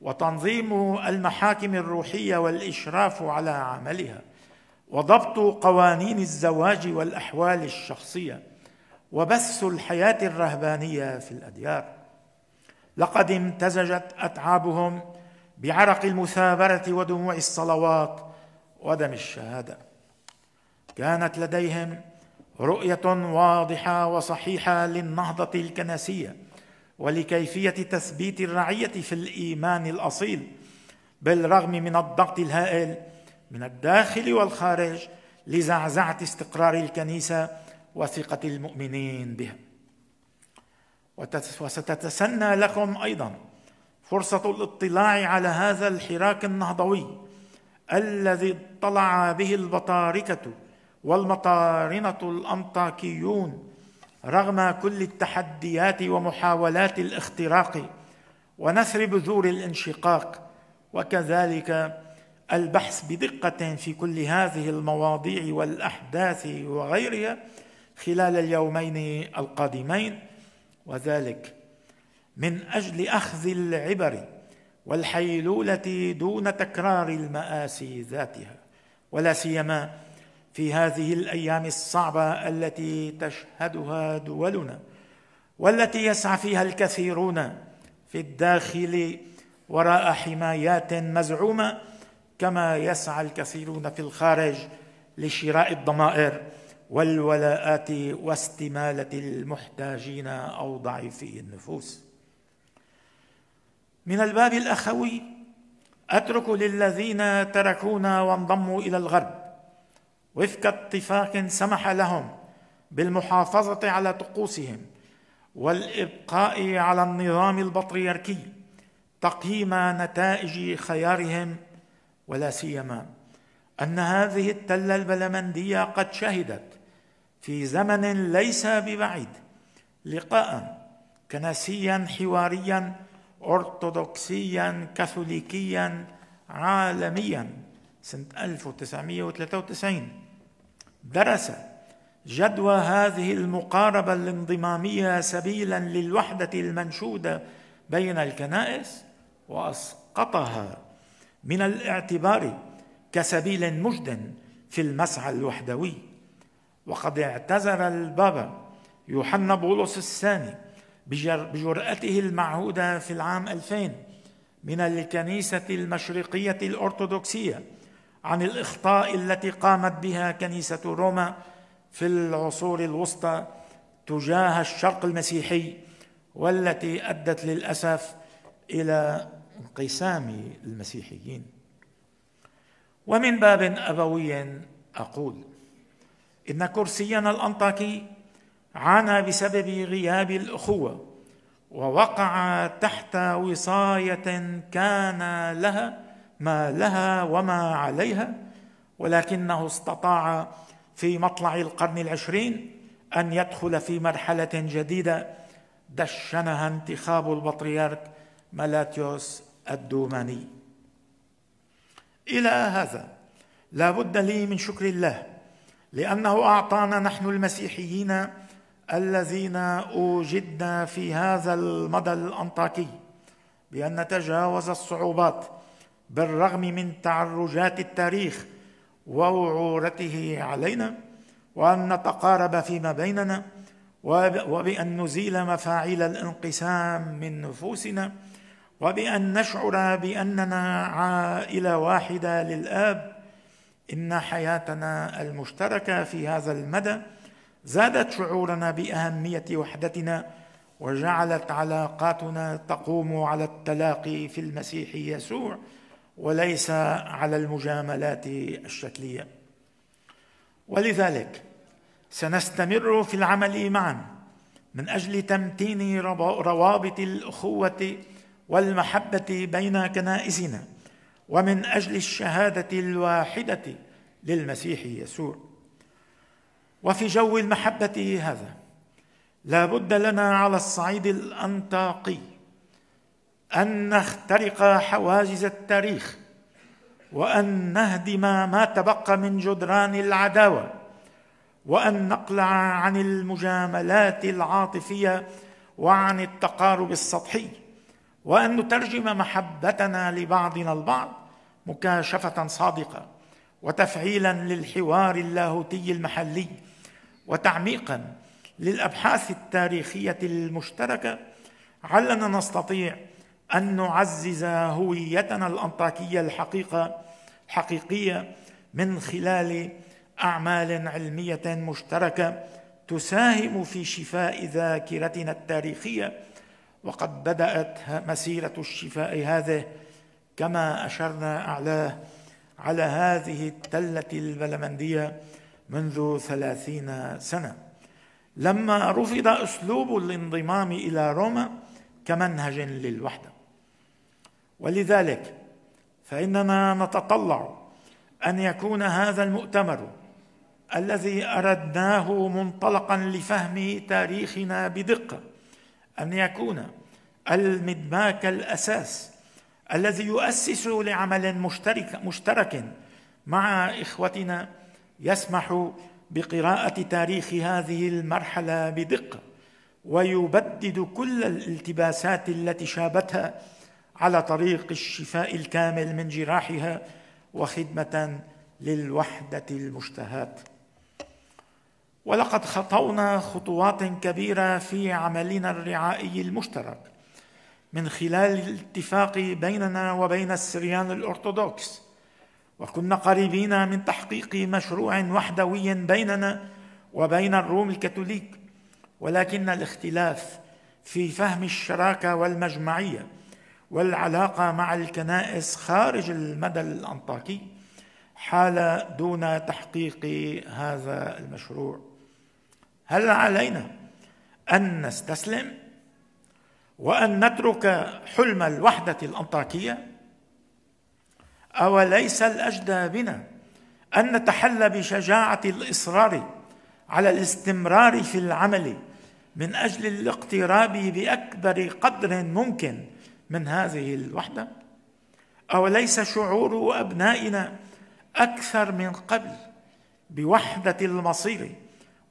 وتنظيم المحاكم الروحيه والاشراف على عملها وضبط قوانين الزواج والاحوال الشخصيه وبث الحياه الرهبانيه في الاديار لقد امتزجت اتعابهم بعرق المثابره ودموع الصلوات ودم الشهاده كانت لديهم رؤيه واضحه وصحيحه للنهضه الكنسيه ولكيفية تثبيت الرعية في الإيمان الأصيل بالرغم من الضغط الهائل من الداخل والخارج لزعزعة استقرار الكنيسة وثقة المؤمنين بها وستتسنى لكم أيضا فرصة الاطلاع على هذا الحراك النهضوي الذي اطلع به البطاركة والمطارنة الأنطاكيون رغم كل التحديات ومحاولات الاختراق ونثر بذور الانشقاق وكذلك البحث بدقه في كل هذه المواضيع والاحداث وغيرها خلال اليومين القادمين وذلك من اجل اخذ العبر والحيلوله دون تكرار الماسي ذاتها ولا سيما في هذه الايام الصعبه التي تشهدها دولنا والتي يسعى فيها الكثيرون في الداخل وراء حمايات مزعومه كما يسعى الكثيرون في الخارج لشراء الضمائر والولاءات واستماله المحتاجين او ضعيفي النفوس من الباب الاخوي اترك للذين تركونا وانضموا الى الغرب وفق اتفاق سمح لهم بالمحافظه على طقوسهم والابقاء على النظام البطريركي تقييم نتائج خيارهم ولا سيما ان هذه التله البلمنديه قد شهدت في زمن ليس ببعيد لقاء كنسيا حواريا ارثوذكسيا كاثوليكيا عالميا سنه 1993 درس جدوى هذه المقاربة الانضمامية سبيلا للوحدة المنشودة بين الكنائس وأسقطها من الاعتبار كسبيل مجد في المسعى الوحدوي وقد اعتذر البابا يوحنا بولس الثاني بجرأته المعهودة في العام 2000 من الكنيسة المشرقية الأرثوذكسية عن الاخطاء التي قامت بها كنيسه روما في العصور الوسطى تجاه الشرق المسيحي والتي ادت للاسف الى انقسام المسيحيين ومن باب ابوي اقول ان كرسينا الانطاكي عانى بسبب غياب الاخوه ووقع تحت وصايه كان لها ما لها وما عليها ولكنه استطاع في مطلع القرن العشرين ان يدخل في مرحله جديده دشنها انتخاب البطريرك ملاتيوس الدوماني الى هذا لا بد لي من شكر الله لانه اعطانا نحن المسيحيين الذين اوجدنا في هذا المدى الانطاكي بان نتجاوز الصعوبات بالرغم من تعرجات التاريخ ووعورته علينا وان نتقارب فيما بيننا وبان نزيل مفاعيل الانقسام من نفوسنا وبان نشعر باننا عائله واحده للاب ان حياتنا المشتركه في هذا المدى زادت شعورنا باهميه وحدتنا وجعلت علاقاتنا تقوم على التلاقي في المسيح يسوع وليس على المجاملات الشكليه ولذلك سنستمر في العمل معا من اجل تمتين روابط الاخوه والمحبه بين كنائسنا ومن اجل الشهاده الواحده للمسيح يسوع وفي جو المحبه هذا لا بد لنا على الصعيد الانطاقي ان نخترق حواجز التاريخ وان نهدم ما تبقى من جدران العداوه وان نقلع عن المجاملات العاطفيه وعن التقارب السطحي وان نترجم محبتنا لبعضنا البعض مكاشفه صادقه وتفعيلا للحوار اللاهوتي المحلي وتعميقا للابحاث التاريخيه المشتركه علنا نستطيع أن نعزز هويتنا الأنطاكية الحقيقة الحقيقية من خلال أعمال علمية مشتركة تساهم في شفاء ذاكرتنا التاريخية وقد بدأت مسيرة الشفاء هذه كما أشرنا أعلاه على هذه التلة البلمندية منذ ثلاثين سنة لما رفض أسلوب الانضمام إلى روما كمنهج للوحدة ولذلك فاننا نتطلع ان يكون هذا المؤتمر الذي اردناه منطلقا لفهم تاريخنا بدقه ان يكون المدماك الاساس الذي يؤسس لعمل مشترك مشترك مع اخوتنا يسمح بقراءه تاريخ هذه المرحله بدقه ويبدد كل الالتباسات التي شابتها على طريق الشفاء الكامل من جراحها وخدمه للوحده المشتهاه ولقد خطونا خطوات كبيره في عملنا الرعائي المشترك من خلال الاتفاق بيننا وبين السريان الارثوذكس وكنا قريبين من تحقيق مشروع وحدوي بيننا وبين الروم الكاثوليك ولكن الاختلاف في فهم الشراكه والمجمعيه والعلاقة مع الكنائس خارج المدى الأنطاكي حال دون تحقيق هذا المشروع هل علينا أن نستسلم وأن نترك حلم الوحدة الأنطاكية أوليس الأجدى بنا أن نتحلى بشجاعة الإصرار على الاستمرار في العمل من أجل الاقتراب بأكبر قدر ممكن من هذه الوحدة أوليس شعور أبنائنا أكثر من قبل بوحدة المصير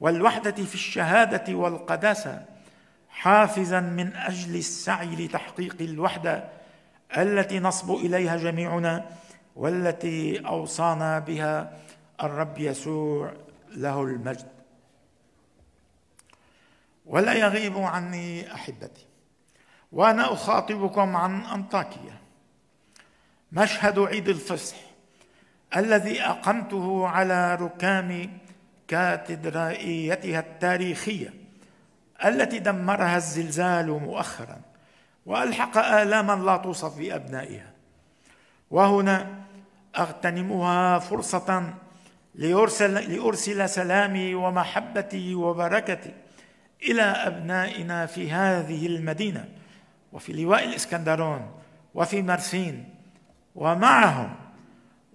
والوحدة في الشهادة والقداسة حافزا من أجل السعي لتحقيق الوحدة التي نصب إليها جميعنا والتي أوصانا بها الرب يسوع له المجد ولا يغيب عني أحبتي وأنا أخاطبكم عن أنطاكيا مشهد عيد الفصح الذي أقمته على ركام كاتدرائيتها التاريخية التي دمرها الزلزال مؤخرا وألحق آلاما لا توصف بأبنائها وهنا أغتنمها فرصة ليرسل, لأرسل سلامي ومحبتي وبركتي إلى أبنائنا في هذه المدينة وفي لواء الإسكندرون وفي مرسين ومعهم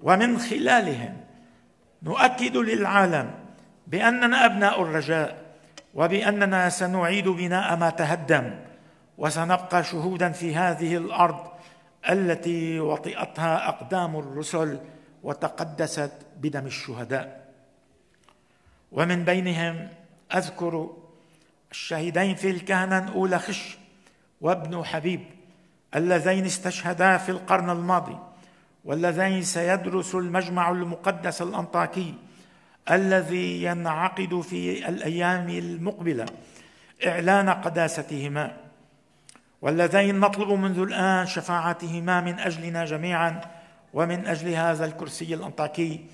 ومن خلالهم نؤكد للعالم بأننا أبناء الرجاء وبأننا سنعيد بناء ما تهدم وسنبقى شهودا في هذه الأرض التي وطئتها أقدام الرسل وتقدست بدم الشهداء ومن بينهم أذكر الشهيدين في الكهنة الأولى خش وابن حبيب اللذين استشهدا في القرن الماضي واللذين سيدرس المجمع المقدس الأنطاكي الذي ينعقد في الأيام المقبلة إعلان قداستهما واللذين نطلب منذ الآن شفاعتهما من أجلنا جميعا ومن أجل هذا الكرسي الأنطاكي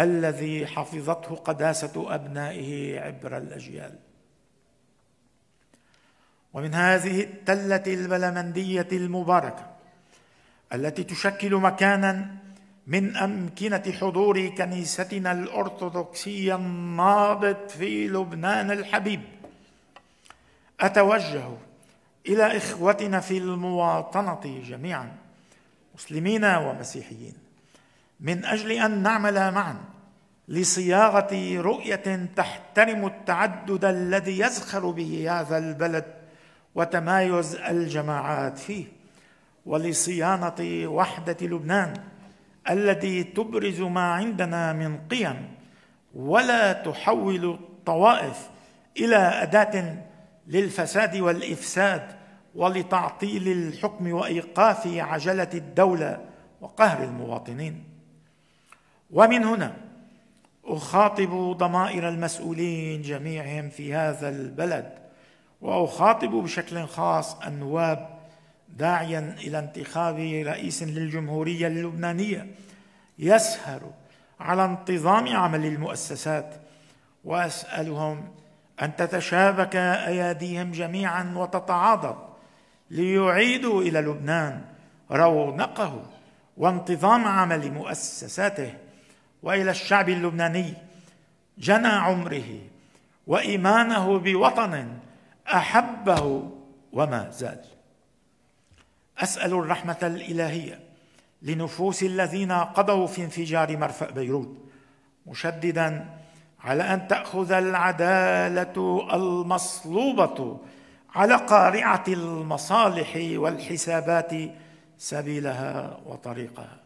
الذي حفظته قداسة أبنائه عبر الأجيال ومن هذه التلة البلمندية المباركة التي تشكل مكانا من أمكنة حضور كنيستنا الأرثوذكسية النابض في لبنان الحبيب أتوجه إلى إخوتنا في المواطنة جميعا مسلمين ومسيحيين من أجل أن نعمل معا لصياغة رؤية تحترم التعدد الذي يزخر به هذا البلد وتمايز الجماعات فيه ولصيانه وحده لبنان التي تبرز ما عندنا من قيم ولا تحول الطوائف الى اداه للفساد والافساد ولتعطيل الحكم وايقاف عجله الدوله وقهر المواطنين ومن هنا اخاطب ضمائر المسؤولين جميعهم في هذا البلد واخاطب بشكل خاص النواب داعيا الى انتخاب رئيس للجمهوريه اللبنانيه يسهر على انتظام عمل المؤسسات واسالهم ان تتشابك اياديهم جميعا وتتعاضد ليعيدوا الى لبنان رونقه وانتظام عمل مؤسساته والى الشعب اللبناني جنى عمره وايمانه بوطن احبه وما زال اسال الرحمه الالهيه لنفوس الذين قضوا في انفجار مرفأ بيروت مشددا على ان تاخذ العداله المصلوبه على قارعه المصالح والحسابات سبيلها وطريقها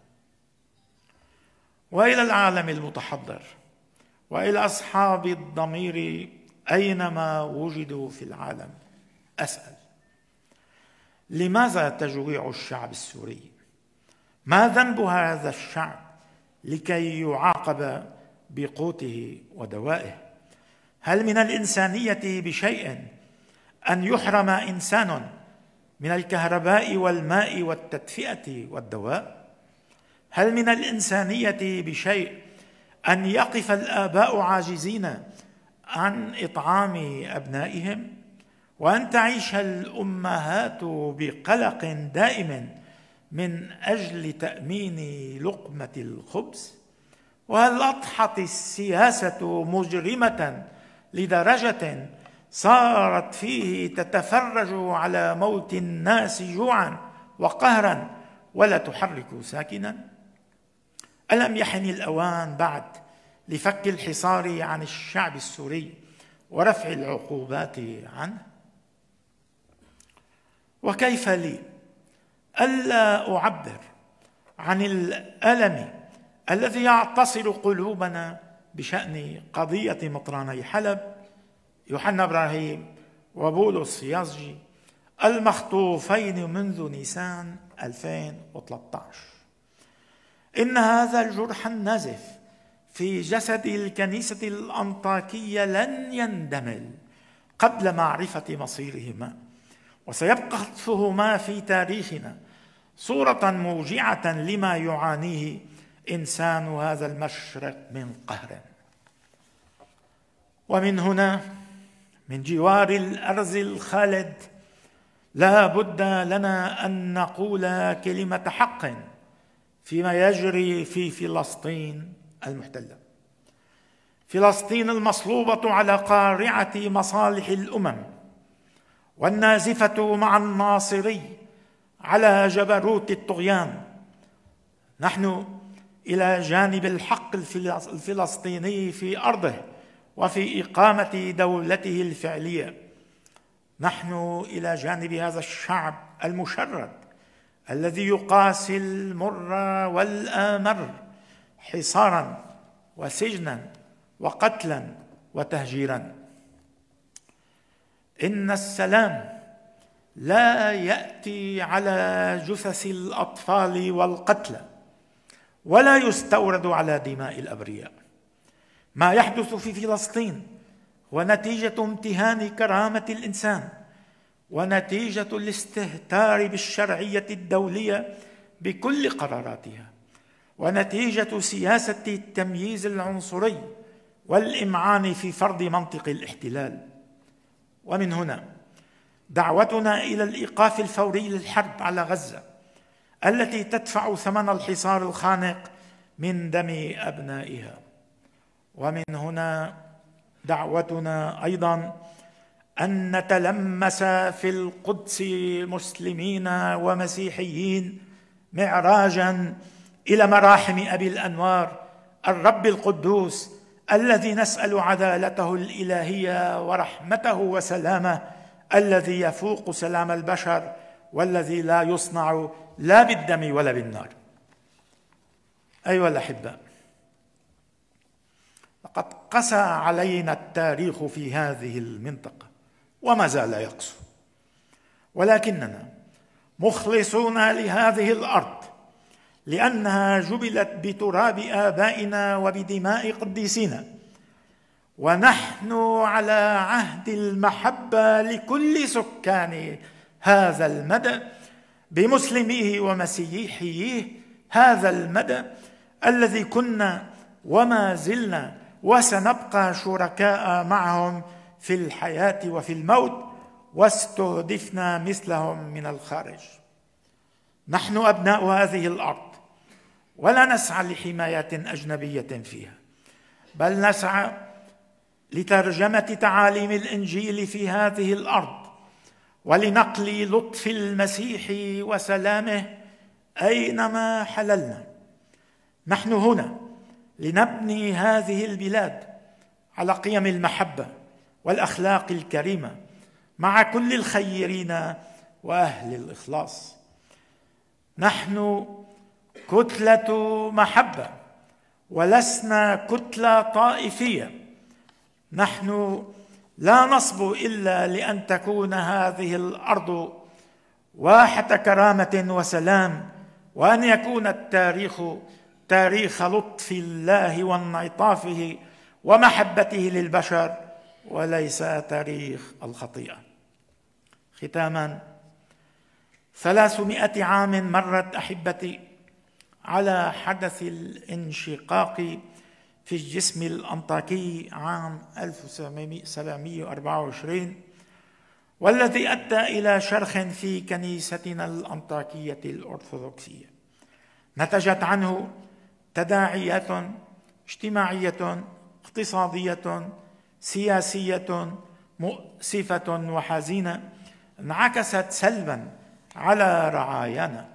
والى العالم المتحضر والى اصحاب الضمير اينما وجدوا في العالم اسال لماذا تجويع الشعب السوري ما ذنب هذا الشعب لكي يعاقب بقوته ودوائه هل من الانسانيه بشيء ان يحرم انسان من الكهرباء والماء والتدفئه والدواء هل من الانسانيه بشيء ان يقف الاباء عاجزين عن اطعام ابنائهم وان تعيش الامهات بقلق دائم من اجل تامين لقمه الخبز وهل اضحت السياسه مجرمه لدرجه صارت فيه تتفرج على موت الناس جوعا وقهرا ولا تحرك ساكنا الم يحن الاوان بعد لفك الحصار عن الشعب السوري ورفع العقوبات عنه وكيف لي الا اعبر عن الالم الذي يعتصر قلوبنا بشان قضيه مطراني حلب يوحنا ابراهيم وبولس يزجي المخطوفين منذ نيسان 2013 ان هذا الجرح النزف في جسد الكنيسة الأنطاكية لن يندمل قبل معرفة مصيرهما وسيبقى خطفهما في تاريخنا صورة موجعة لما يعانيه إنسان هذا المشرق من قهر ومن هنا من جوار الأرز الخالد لا بد لنا أن نقول كلمة حق فيما يجري في فلسطين المحتله فلسطين المصلوبه على قارعه مصالح الامم والنازفه مع الناصري على جبروت الطغيان نحن الى جانب الحق الفلسطيني في ارضه وفي اقامه دولته الفعليه نحن الى جانب هذا الشعب المشرد الذي يقاسي المر والامر حصارا وسجنا وقتلا وتهجيرا ان السلام لا ياتي على جثث الاطفال والقتلى ولا يستورد على دماء الابرياء ما يحدث في فلسطين هو نتيجه امتهان كرامه الانسان ونتيجه الاستهتار بالشرعيه الدوليه بكل قراراتها ونتيجه سياسه التمييز العنصري والامعان في فرض منطق الاحتلال ومن هنا دعوتنا الى الايقاف الفوري للحرب على غزه التي تدفع ثمن الحصار الخانق من دم ابنائها ومن هنا دعوتنا ايضا ان نتلمس في القدس مسلمين ومسيحيين معراجا الى مراحم ابي الانوار الرب القدوس الذي نسال عدالته الالهيه ورحمته وسلامه الذي يفوق سلام البشر والذي لا يصنع لا بالدم ولا بالنار ايها الاحباء لقد قسى علينا التاريخ في هذه المنطقه وما زال يقسو ولكننا مخلصون لهذه الارض لأنها جبلت بتراب آبائنا وبدماء قديسنا ونحن على عهد المحبة لكل سكان هذا المدى بمسلميه ومسيحيه هذا المدى الذي كنا وما زلنا وسنبقى شركاء معهم في الحياة وفي الموت واستهدفنا مثلهم من الخارج نحن أبناء هذه الأرض ولا نسعى لحماية أجنبية فيها بل نسعى لترجمة تعاليم الإنجيل في هذه الأرض ولنقل لطف المسيح وسلامه أينما حللنا نحن هنا لنبني هذه البلاد على قيم المحبة والأخلاق الكريمة مع كل الخيرين وأهل الإخلاص نحن كتله محبه ولسنا كتله طائفيه نحن لا نصبو الا لان تكون هذه الارض واحه كرامه وسلام وان يكون التاريخ تاريخ لطف الله وانعطافه ومحبته للبشر وليس تاريخ الخطيئه ختاما ثلاثمائه عام مرت احبتي على حدث الانشقاق في الجسم الأنطاكي عام 1724 والذي أدى إلى شرخ في كنيستنا الأنطاكية الأرثوذكسية نتجت عنه تداعيات اجتماعية اقتصادية سياسية مؤسفة وحزينة انعكست سلبا على رعايانا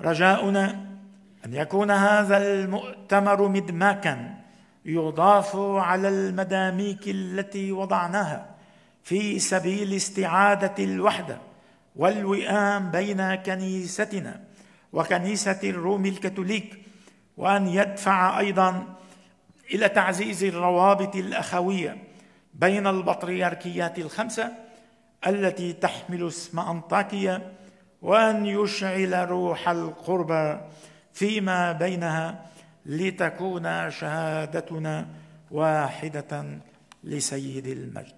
رجاؤنا أن يكون هذا المؤتمر مدماكا يضاف على المداميك التي وضعناها في سبيل استعادة الوحدة والوئام بين كنيستنا وكنيسة الروم الكاثوليك وأن يدفع أيضا إلى تعزيز الروابط الأخوية بين البطريركيات الخمسة التي تحمل اسم أنطاكية وأن يشعل روح القربى فيما بينها لتكون شهادتنا واحدة لسيد المجد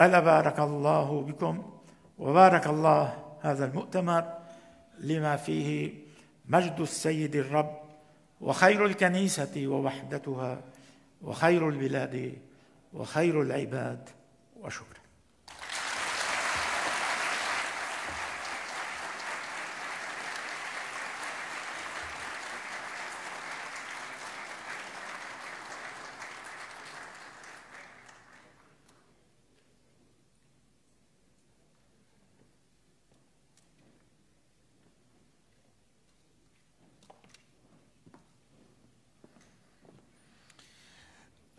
ألا بارك الله بكم وبارك الله هذا المؤتمر لما فيه مجد السيد الرب وخير الكنيسة ووحدتها وخير البلاد وخير العباد وشكرا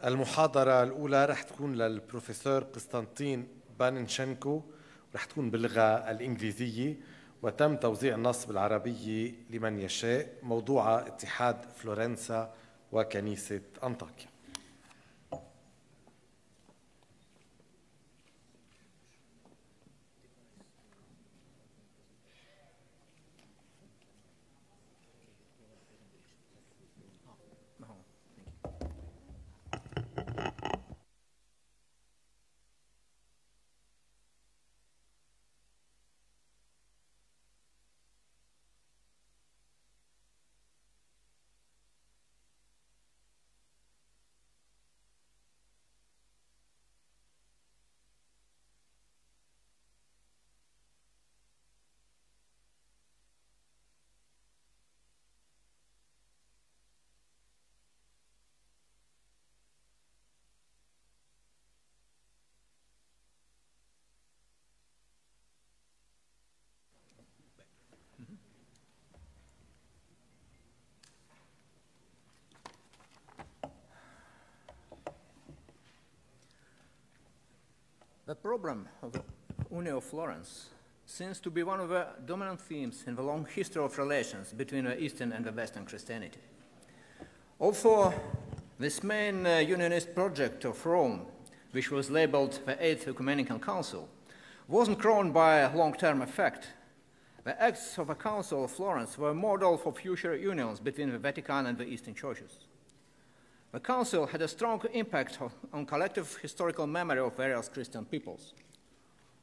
المحاضرة الأولى رح تكون للبروفيسور قسطنطين بانينشنكو رح تكون باللغة الإنجليزية وتم توزيع النص بالعربية لمن يشاء موضوع اتحاد فلورنسا وكنيسة أنطاكيا The problem of UNE of Florence seems to be one of the dominant themes in the long history of relations between the Eastern and the Western Christianity. Although this main uh, unionist project of Rome, which was labeled the Eighth Ecumenical Council, wasn't crowned by a long-term effect. The acts of the Council of Florence were a model for future unions between the Vatican and the Eastern churches. The Council had a strong impact on collective historical memory of various Christian peoples.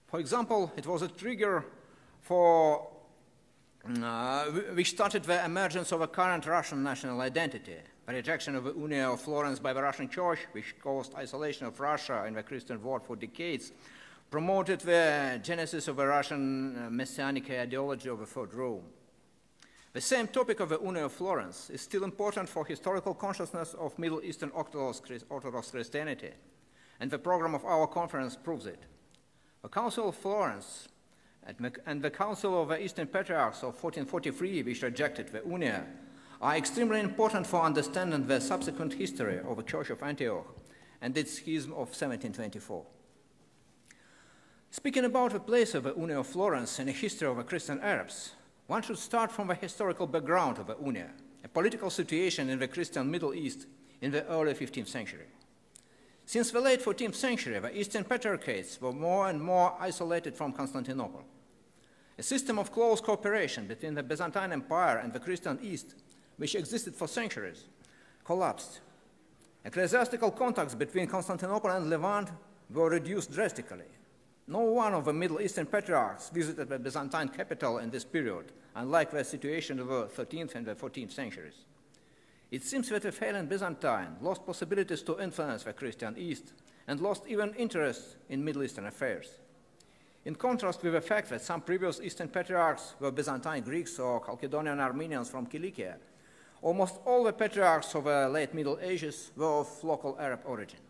For example, it was a trigger for mm, uh, which started the emergence of a current Russian national identity, the rejection of the Union of Florence by the Russian Church, which caused isolation of Russia in the Christian world for decades, promoted the genesis of a Russian uh, messianic ideology of the Third Rome. The same topic of the Union of Florence is still important for historical consciousness of Middle Eastern Orthodox Christianity, and the program of our conference proves it. The Council of Florence and the Council of the Eastern Patriarchs of 1443, which rejected the Unia, are extremely important for understanding the subsequent history of the Church of Antioch and its schism of 1724. Speaking about the place of the Unia of Florence in the history of the Christian Arabs, one should start from the historical background of the Unia, a political situation in the Christian Middle East in the early 15th century. Since the late 14th century, the Eastern Patriarchates were more and more isolated from Constantinople. A system of close cooperation between the Byzantine Empire and the Christian East, which existed for centuries, collapsed. Ecclesiastical contacts between Constantinople and Levant were reduced drastically, no one of the Middle Eastern patriarchs visited the Byzantine capital in this period, unlike the situation of the 13th and the 14th centuries. It seems that the failing Byzantine lost possibilities to influence the Christian East and lost even interest in Middle Eastern affairs. In contrast with the fact that some previous Eastern patriarchs were Byzantine Greeks or Chalcedonian Armenians from Kilikia, almost all the patriarchs of the late Middle Ages were of local Arab origin.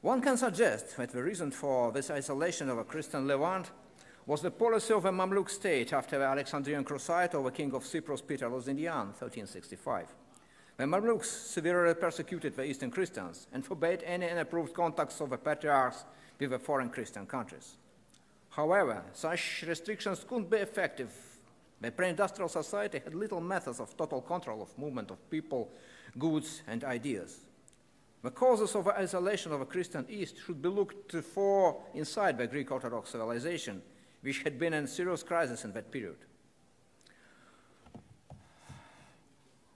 One can suggest that the reason for this isolation of a Christian Levant was the policy of the Mamluk state after the Alexandrian Crusade over King of Cyprus Peter end 1365. The Mamluks severely persecuted the Eastern Christians and forbade any unapproved contacts of the patriarchs with the foreign Christian countries. However, such restrictions couldn't be effective. The pre-industrial society had little methods of total control of movement of people, goods, and ideas. The causes of the isolation of the Christian East should be looked for inside the Greek Orthodox civilization, which had been in serious crisis in that period.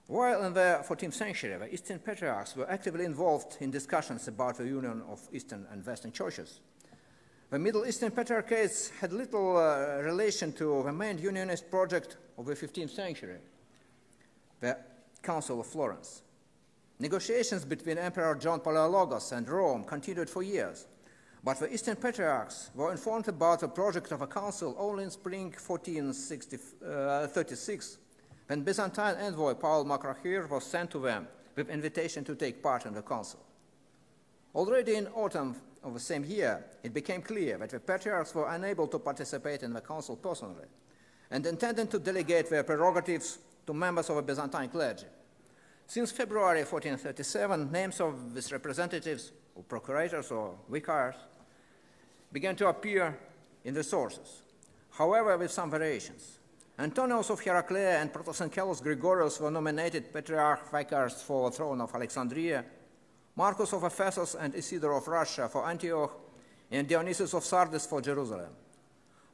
While in the 14th century, the Eastern patriarchs were actively involved in discussions about the union of Eastern and Western churches. The Middle Eastern Patriarchates had little uh, relation to the main unionist project of the 15th century, the Council of Florence. Negotiations between Emperor John Palaiologos and Rome continued for years, but the Eastern Patriarchs were informed about the project of a council only in spring 1436, uh, when Byzantine envoy Paul Makrahir was sent to them with invitation to take part in the council. Already in autumn of the same year, it became clear that the patriarchs were unable to participate in the council personally and intended to delegate their prerogatives to members of the Byzantine clergy. Since February 1437, names of these representatives, or procurators, or vicars, began to appear in the sources, however, with some variations. Antonios of Heraclea and Protosenkelos Gregorios were nominated patriarch vicars for the throne of Alexandria, Marcus of Ephesus and Isidore of Russia for Antioch, and Dionysius of Sardis for Jerusalem.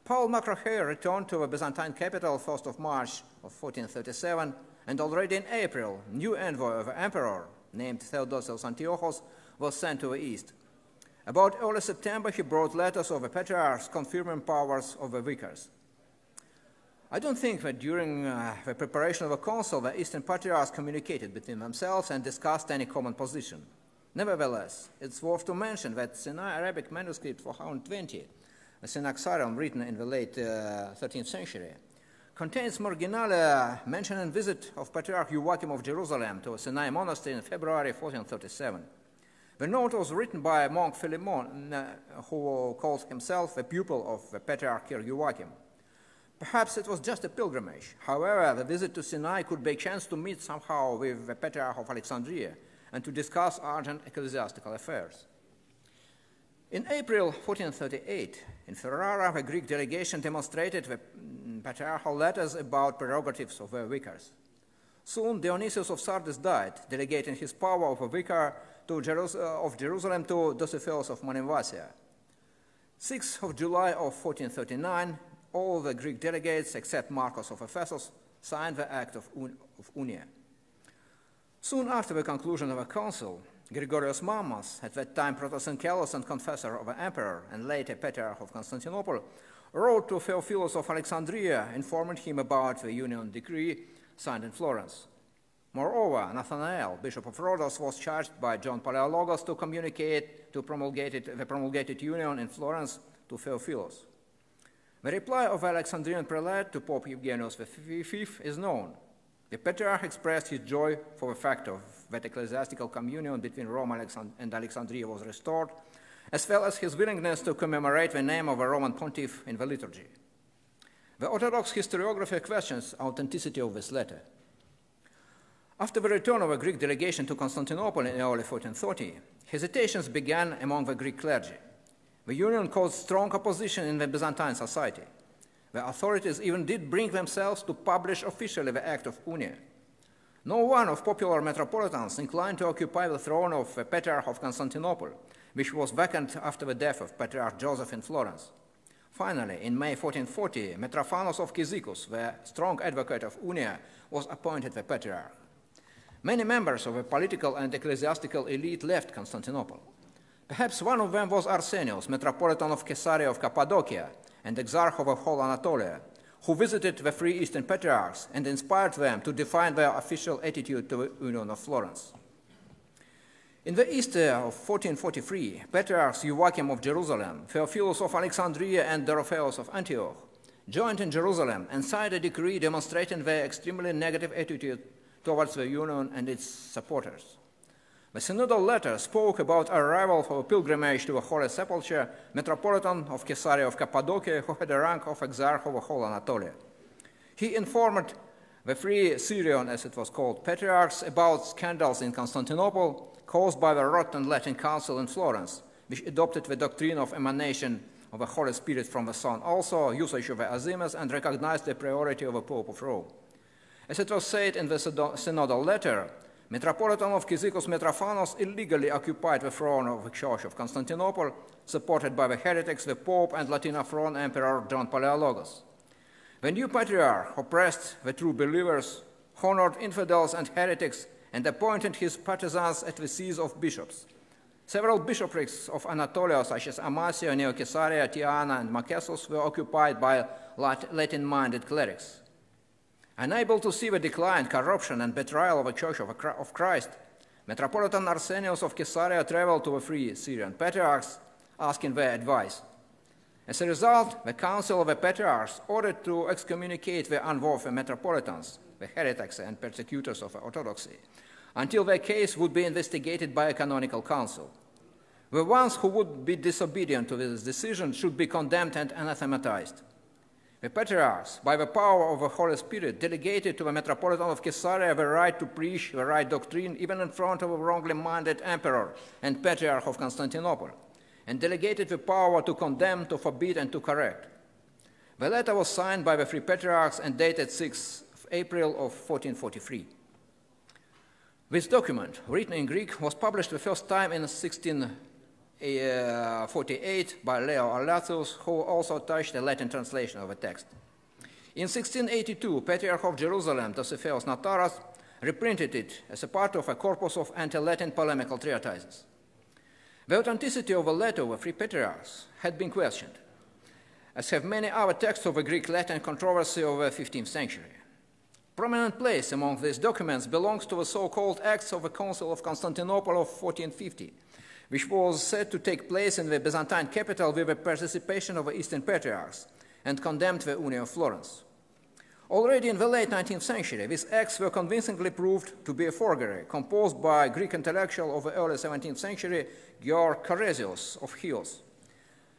Paul Macrohay returned to the Byzantine capital 1st of March of 1437 and already in April, new envoy of the emperor, named Theodosius Antiochos, was sent to the east. About early September, he brought letters of the patriarchs confirming powers of the vicars. I don't think that during uh, the preparation of the council, the Eastern patriarchs communicated between themselves and discussed any common position. Nevertheless, it's worth to mention that Sinai Arabic manuscript 420, a Synaxarium written in the late uh, 13th century, contains Marginale uh, mention and visit of Patriarch Joachim of Jerusalem to a Sinai monastery in February 1437. The note was written by monk Philemon, uh, who calls himself a pupil of the Patriarch Joachim. Perhaps it was just a pilgrimage. However, the visit to Sinai could be a chance to meet somehow with the Patriarch of Alexandria and to discuss urgent ecclesiastical affairs. In April 1438, in Ferrara, the Greek delegation demonstrated the patriarchal letters about prerogatives of the vicars. Soon Dionysius of Sardis died, delegating his power of a vicar Jerus uh, of Jerusalem to Dositheos of Manimvasia. 6th of July of 1439, all the Greek delegates except Marcos of Ephesus signed the Act of, Un of Unia. Soon after the conclusion of a council, Gregorius Mamas, at that time Protosyncellus and confessor of the emperor and later Patriarch of Constantinople, wrote to Theophilus of Alexandria, informing him about the union decree signed in Florence. Moreover, Nathanael, Bishop of Rhodes, was charged by John Palaiologos to communicate to promulgated, the promulgated union in Florence to Theophilus. The reply of Alexandrian prelate to Pope Eugenius V is known. The Patriarch expressed his joy for the fact of that ecclesiastical communion between Rome and Alexandria was restored, as well as his willingness to commemorate the name of a Roman pontiff in the liturgy. The Orthodox historiography questions authenticity of this letter. After the return of a Greek delegation to Constantinople in early 1430, hesitations began among the Greek clergy. The union caused strong opposition in the Byzantine society. The authorities even did bring themselves to publish officially the Act of Union. No one of popular metropolitans inclined to occupy the throne of uh, Patriarch of Constantinople, which was vacant after the death of Patriarch Joseph in Florence. Finally, in May 1440, Metrophanos of Cyzicus, the strong advocate of Unia, was appointed the Patriarch. Many members of the political and ecclesiastical elite left Constantinople. Perhaps one of them was Arsenios, Metropolitan of Caesarea of Cappadocia and Exarch of the whole Anatolia, who visited the three Eastern patriarchs and inspired them to define their official attitude to the Union of Florence. In the Easter of 1443, Patriarchs Joachim of Jerusalem, Theophilus of Alexandria, and Dorotheus of Antioch joined in Jerusalem and signed a decree demonstrating their extremely negative attitude towards the Union and its supporters. The synodal letter spoke about arrival for a pilgrimage to the Holy Sepulchre, Metropolitan of Caesarea of Cappadocia, who had the rank of Exarch of the whole Anatolia. He informed the three Syrian, as it was called, patriarchs about scandals in Constantinople caused by the rotten Latin Council in Florence, which adopted the doctrine of emanation of the Holy Spirit from the Son, also usage of the azimuth, and recognized the priority of the Pope of Rome. As it was said in the synodal letter, Metropolitan of Kyzikos Metrophanos illegally occupied the throne of the Church of Constantinople, supported by the heretics, the Pope, and Latina throne Emperor John Palaiologos. The new patriarch oppressed the true believers, honored infidels and heretics, and appointed his partisans at the sees of bishops. Several bishoprics of Anatolia, such as Amasia, Neocaesarea, Tiana, and Macasus, were occupied by Latin minded clerics unable to see the decline, corruption, and betrayal of the Church of Christ, Metropolitan Arsenios of Caesarea traveled to the three Syrian patriarchs, asking their advice. As a result, the Council of the Patriarchs ordered to excommunicate the unworthy metropolitans, the heretics and persecutors of orthodoxy, until their case would be investigated by a canonical council. The ones who would be disobedient to this decision should be condemned and anathematized. The patriarchs, by the power of the Holy Spirit, delegated to the Metropolitan of Caesarea the right to preach the right doctrine even in front of a wrongly minded emperor and patriarch of Constantinople, and delegated the power to condemn, to forbid, and to correct. The letter was signed by the three patriarchs and dated 6 April of 1443. This document, written in Greek, was published the first time in 16 48 by Leo Alathos, who also touched the Latin translation of the text. In 1682, Patriarch of Jerusalem, Dositheos Nataras, reprinted it as a part of a corpus of anti-Latin polemical treatises. The authenticity of the letter of the three patriarchs had been questioned, as have many other texts of the Greek-Latin controversy of the 15th century. Prominent place among these documents belongs to the so-called Acts of the Council of Constantinople of 1450, which was said to take place in the Byzantine capital with the participation of the Eastern Patriarchs, and condemned the Union of Florence. Already in the late 19th century, these acts were convincingly proved to be a forgery composed by a Greek intellectual of the early 17th century, Georg Caresius of Chios.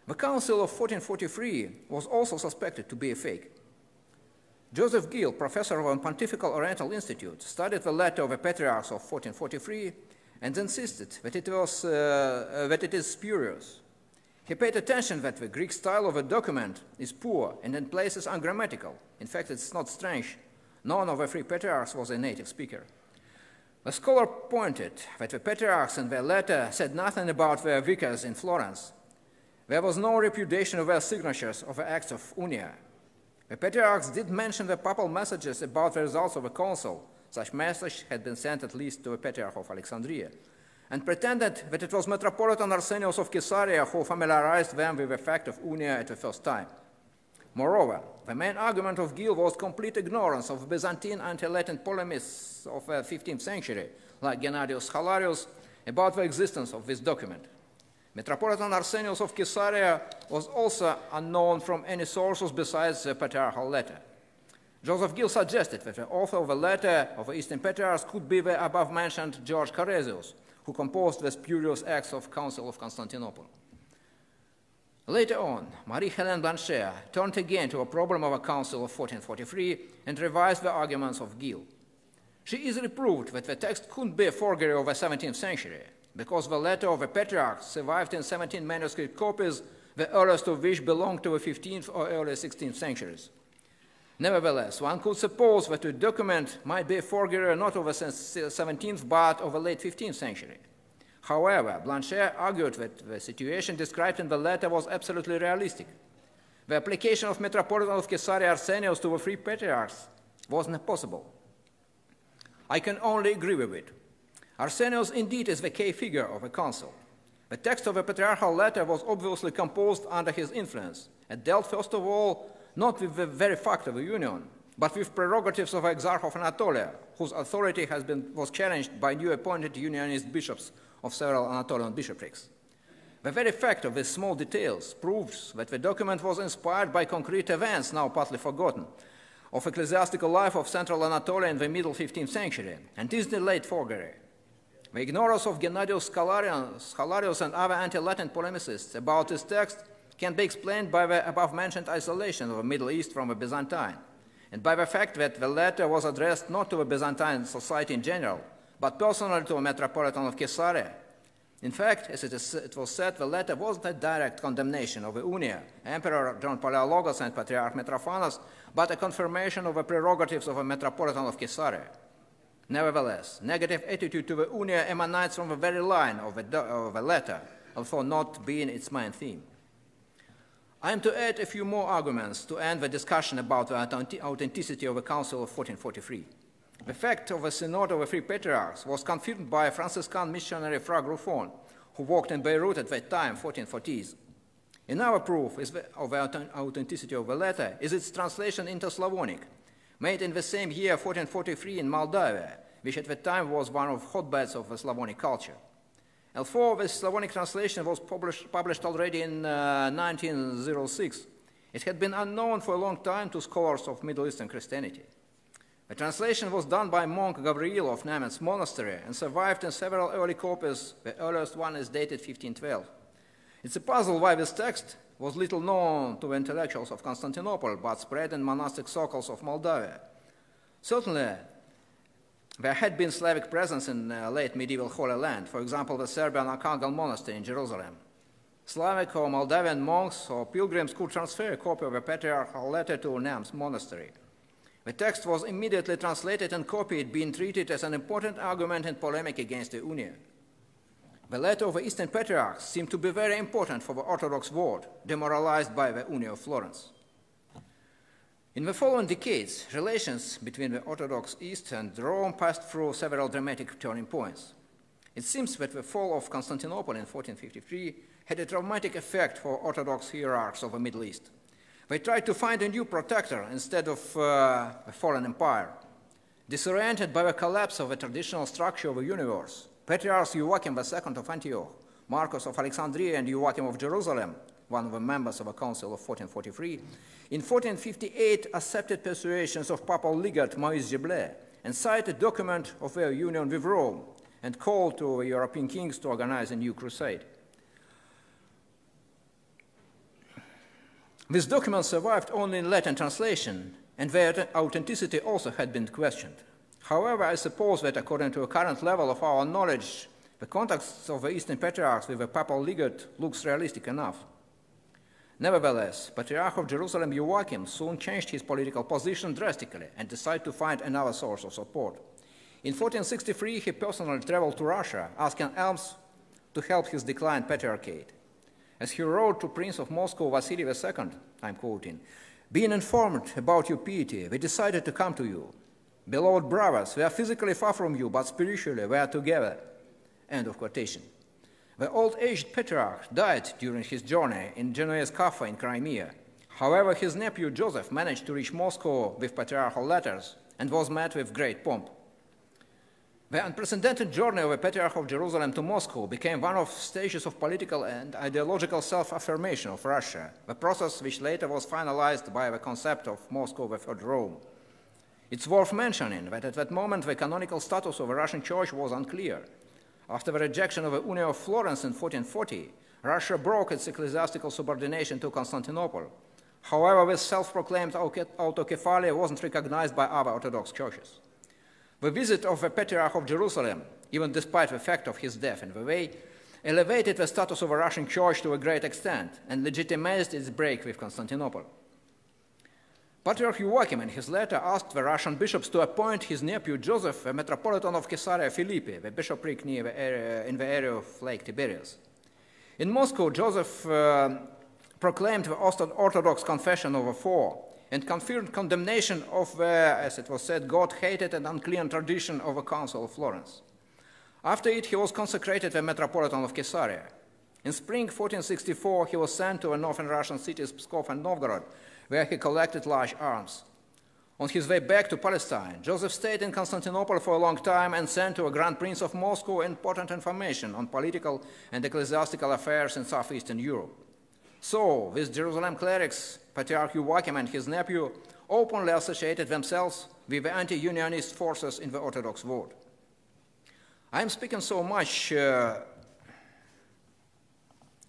The Council of 1443 was also suspected to be a fake. Joseph Gill, professor of the Pontifical Oriental Institute, studied the letter of the Patriarchs of 1443 and insisted that it, was, uh, uh, that it is spurious. He paid attention that the Greek style of the document is poor and in places ungrammatical. In fact, it's not strange. None of the three patriarchs was a native speaker. The scholar pointed that the patriarchs in their letter said nothing about their vicars in Florence. There was no repudiation of their signatures of the Acts of Unia. The patriarchs did mention the papal messages about the results of the council, such message had been sent at least to the Patriarch of Alexandria, and pretended that it was Metropolitan Arsenios of Caesarea who familiarized them with the fact of Unia at the first time. Moreover, the main argument of Gill was complete ignorance of Byzantine anti-Latin polemists of the 15th century, like Gennadius Halarius, about the existence of this document. Metropolitan Arsenios of Caesarea was also unknown from any sources besides the patriarchal letter. Joseph Gill suggested that the author of the letter of the Eastern Patriarchs could be the above-mentioned George Carezios, who composed the spurious acts of Council of Constantinople. Later on, Marie-Hélène Blanchet turned again to a problem of a council of 1443 and revised the arguments of Gill. She easily proved that the text couldn't be a forgery of the 17th century, because the letter of the Petrarch survived in 17 manuscript copies, the earliest of which belonged to the 15th or early 16th centuries. Nevertheless, one could suppose that the document might be a forgery not of the 17th but of the late 15th century. However, Blanchet argued that the situation described in the letter was absolutely realistic. The application of Metropolitan of Caesarea Arsenius to the three patriarchs was not possible. I can only agree with it. Arsenius indeed is the key figure of the council. The text of the patriarchal letter was obviously composed under his influence and dealt first of all not with the very fact of the Union, but with prerogatives of Exarch of Anatolia, whose authority been, was challenged by new appointed Unionist bishops of several Anatolian bishoprics. The very fact of these small details proves that the document was inspired by concrete events now partly forgotten of ecclesiastical life of central Anatolia in the middle 15th century and is the late forgery. The ignorance of Gennadius Scholarius and other anti-Latin polemicists about this text can be explained by the above mentioned isolation of the Middle East from the Byzantine, and by the fact that the letter was addressed not to the Byzantine society in general, but personally to the Metropolitan of Caesarea. In fact, as it, is, it was said, the letter wasn't a direct condemnation of the Unia, Emperor John Palaiologos and Patriarch Metrophanos, but a confirmation of the prerogatives of a Metropolitan of Caesarea. Nevertheless, negative attitude to the Unia emanates from the very line of the, of the letter, although not being its main theme. I am to add a few more arguments to end the discussion about the authenticity of the Council of 1443. The fact of the Synod of the Three Patriarchs was confirmed by a Franciscan missionary Fra Gruffon, who worked in Beirut at that time, 1440s. Another proof the, of the authenticity of the letter is its translation into Slavonic, made in the same year, 1443, in Moldova, which at that time was one of hotbeds of the Slavonic culture. L4 is Slavonic translation was published, published already in uh, 1906. It had been unknown for a long time to scholars of Middle Eastern Christianity. The translation was done by monk Gabriel of Namen's monastery and survived in several early copies. The earliest one is dated 1512. It's a puzzle why this text was little known to intellectuals of Constantinople but spread in monastic circles of Moldavia. Certainly, there had been Slavic presence in uh, late medieval Holy Land, for example, the Serbian Archangel Monastery in Jerusalem. Slavic or Moldavian monks or pilgrims could transfer a copy of a patriarchal letter to Nams monastery. The text was immediately translated and copied, being treated as an important argument in polemic against the Union. The letter of the Eastern Patriarchs seemed to be very important for the Orthodox world, demoralized by the Union of Florence. In the following decades, relations between the Orthodox East and Rome passed through several dramatic turning points. It seems that the fall of Constantinople in 1453 had a traumatic effect for Orthodox hierarchs of the Middle East. They tried to find a new protector instead of uh, a foreign empire. Disoriented by the collapse of the traditional structure of the universe, Patriarchs Joachim II of Antioch, Marcus of Alexandria, and Joachim of Jerusalem one of the members of a council of 1443, in 1458 accepted persuasions of papal legate Maurice Giblet and signed a document of their union with Rome and called to European kings to organize a new crusade. This document survived only in Latin translation, and their authenticity also had been questioned. However, I suppose that according to the current level of our knowledge, the contacts of the Eastern Patriarchs with the Papal Legate looks realistic enough. Nevertheless, Patriarch of Jerusalem Joachim soon changed his political position drastically and decided to find another source of support. In 1463, he personally traveled to Russia, asking Elms to help his declined patriarchate. As he wrote to Prince of Moscow Vasily II, I'm quoting, being informed about your piety, we decided to come to you. Beloved brothers, we are physically far from you, but spiritually we are together. End of quotation. The old-aged Patriarch died during his journey in Genoese Kaffa in Crimea. However, his nephew Joseph managed to reach Moscow with patriarchal letters and was met with great pomp. The unprecedented journey of the Patriarch of Jerusalem to Moscow became one of stages of political and ideological self-affirmation of Russia, the process which later was finalized by the concept of Moscow the Third Rome. It's worth mentioning that at that moment the canonical status of the Russian Church was unclear, after the rejection of the Union of Florence in 1440, Russia broke its ecclesiastical subordination to Constantinople. However, this self-proclaimed autocephaly wasn't recognized by other Orthodox churches. The visit of the Patriarch of Jerusalem, even despite the fact of his death in the way, elevated the status of the Russian church to a great extent and legitimized its break with Constantinople. Patriarch Joachim in his letter asked the Russian bishops to appoint his nephew Joseph a metropolitan of Caesarea Philippi, the bishopric near the area, in the area of Lake Tiberias. In Moscow, Joseph uh, proclaimed the Orthodox confession of the four and confirmed condemnation of the, as it was said, God-hated and unclean tradition of the Council of Florence. After it, he was consecrated the metropolitan of Caesarea. In spring 1464, he was sent to the northern Russian cities Pskov and Novgorod where he collected large arms. On his way back to Palestine, Joseph stayed in Constantinople for a long time and sent to a Grand Prince of Moscow important information on political and ecclesiastical affairs in southeastern Europe. So, with Jerusalem clerics, Patriarch Joachim and his nephew openly associated themselves with the anti unionist forces in the Orthodox world. I am speaking so much uh,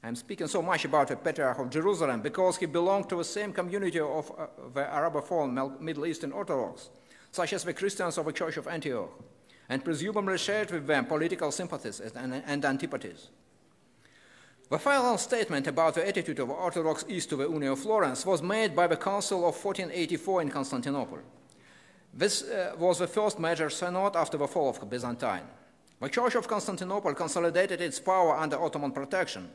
I'm speaking so much about the Patriarch of Jerusalem because he belonged to the same community of uh, the Arabophone Middle Eastern Orthodox, such as the Christians of the Church of Antioch, and presumably shared with them political sympathies and, and antipathies. The final statement about the attitude of Orthodox East to the Union of Florence was made by the Council of 1484 in Constantinople. This uh, was the first major synod after the fall of Byzantine. The Church of Constantinople consolidated its power under Ottoman protection